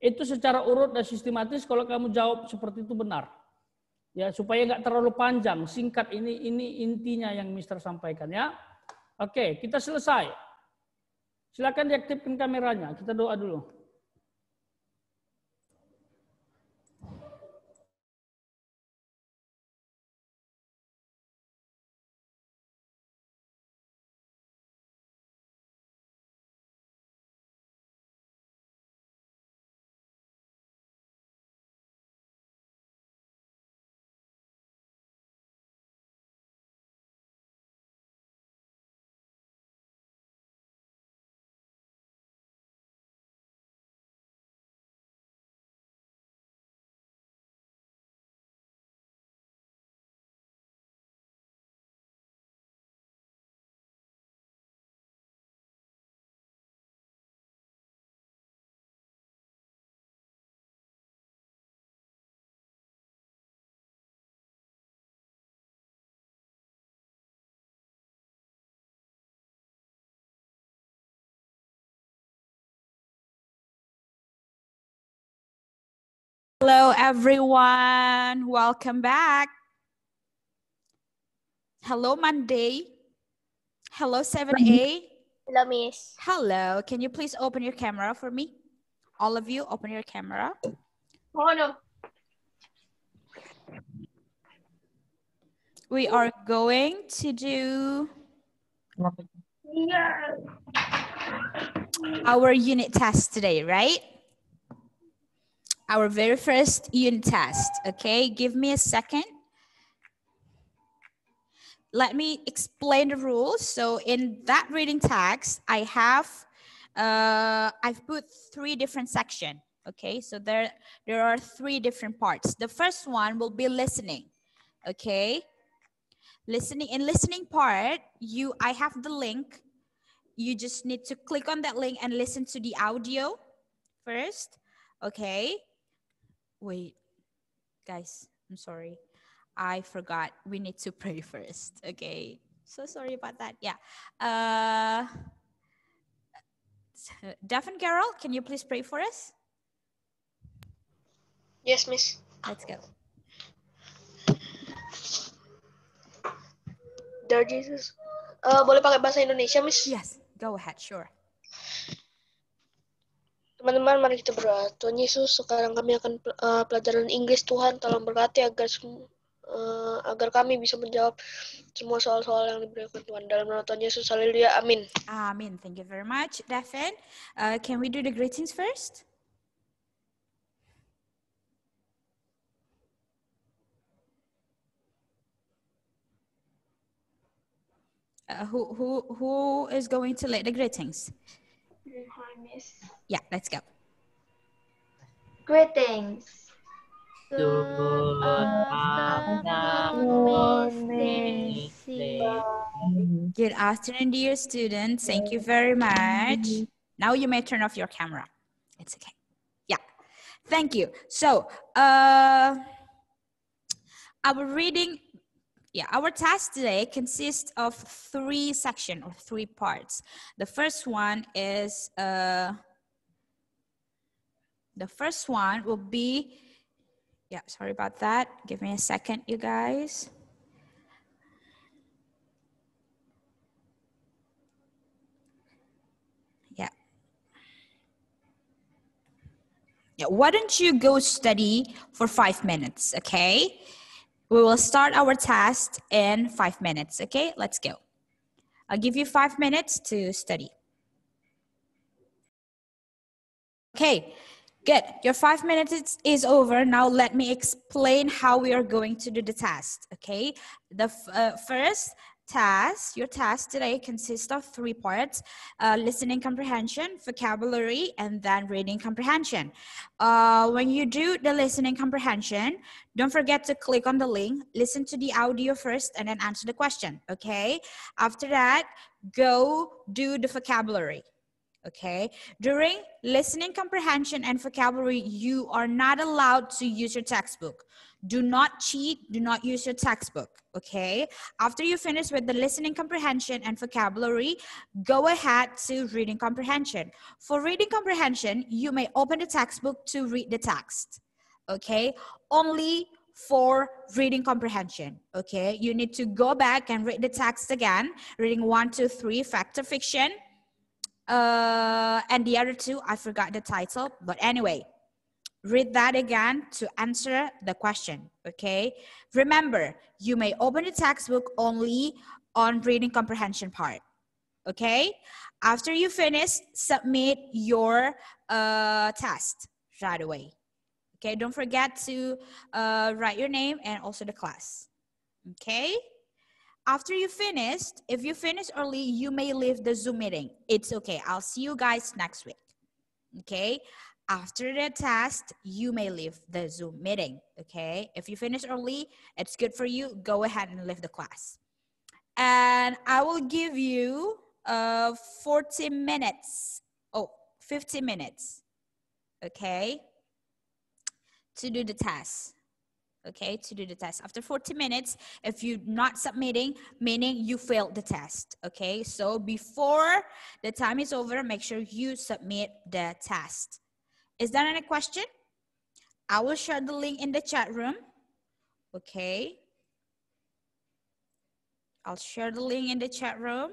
Itu secara urut dan sistematis kalau kamu jawab seperti itu benar ya supaya nggak terlalu panjang singkat ini ini intinya yang Mister sampaikan ya oke kita selesai silakan diaktifkan kameranya kita doa dulu Hello, everyone. Welcome back. Hello, Monday. Hello, 7A. Hello, Miss. Hello. Can you please open your camera for me? All of you, open your camera. Oh, no. We are going to do yeah. our unit test today, right? our very first unit test, okay? Give me a second. Let me explain the rules. So in that reading text, I have, uh, I've put three different sections, okay? So there, there are three different parts. The first one will be listening, okay? Listening, in listening part, you, I have the link. You just need to click on that link and listen to the audio first, okay? Wait, guys, I'm sorry. I forgot. We need to pray first. Okay. So sorry about that. Yeah. Uh, (laughs) and Carroll, can you please pray for us? Yes, miss. Let's go. Dear Jesus. Uh, boleh pakai bahasa Indonesia, miss? Yes. Go ahead. Sure. Teman-teman, mari kita berdoa. Tuhan Yesus, sekarang kami akan eh, pelajaran Inggris. Tuhan, tolong berkati agar uh, agar kami bisa menjawab semua soal-soal yang diberikan Tuhan. Dalam nama Tuhan Yesus, haleluya, amin. Amin. Thank you very much, David. Uh, can we do the greetings first? Uh, who who who is going to lead the greetings? Hi, Miss. Yeah, let's go. Greetings. Good afternoon. dear students. Thank you very much. Now you may turn off your camera. It's okay. Yeah. Thank you. So, uh, our reading, yeah, our task today consists of three sections or three parts. The first one is uh, the first one will be, yeah, sorry about that. Give me a second, you guys. Yeah. Yeah, why don't you go study for five minutes, okay? We will start our test in five minutes, okay? Let's go. I'll give you five minutes to study. Okay, Good. Your five minutes is over. Now let me explain how we are going to do the test. Okay. The uh, first task, your task today consists of three parts, uh, listening comprehension, vocabulary, and then reading comprehension. Uh, when you do the listening comprehension, don't forget to click on the link, listen to the audio first, and then answer the question. Okay. After that, go do the vocabulary okay? During listening comprehension and vocabulary, you are not allowed to use your textbook. Do not cheat, do not use your textbook, okay? After you finish with the listening comprehension and vocabulary, go ahead to reading comprehension. For reading comprehension, you may open the textbook to read the text, okay? Only for reading comprehension. Okay, you need to go back and read the text again, reading one, two, three, fact or fiction, uh, and the other two, I forgot the title. But anyway, read that again to answer the question, okay? Remember, you may open the textbook only on reading comprehension part, okay? After you finish, submit your uh, test right away. Okay, don't forget to uh, write your name and also the class. Okay? After you finished, if you finish early, you may leave the Zoom meeting. It's okay. I'll see you guys next week. Okay? After the test, you may leave the Zoom meeting. Okay? If you finish early, it's good for you. Go ahead and leave the class. And I will give you uh, 40 minutes. Oh, 50 minutes. Okay? To do the test okay, to do the test. After 40 minutes, if you're not submitting, meaning you failed the test, okay? So before the time is over, make sure you submit the test. Is there any question? I will share the link in the chat room, okay? I'll share the link in the chat room.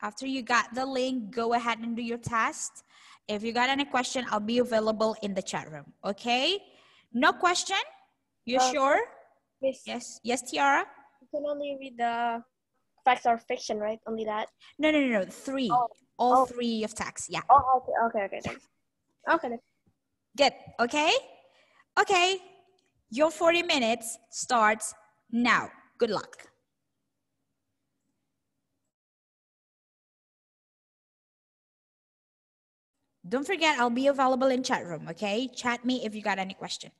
After you got the link, go ahead and do your test. If you got any question, I'll be available in the chat room, okay? No question? You uh, sure? Yes. Yes, yes Tiara? You can only read the facts or fiction, right? Only that? No, no, no, no. Three. Oh. All oh. three of facts. Yeah. Oh, okay, okay, okay. Okay. Good. Okay. Okay. Your 40 minutes starts now. Good luck. Don't forget, I'll be available in chat room, okay? Chat me if you got any question.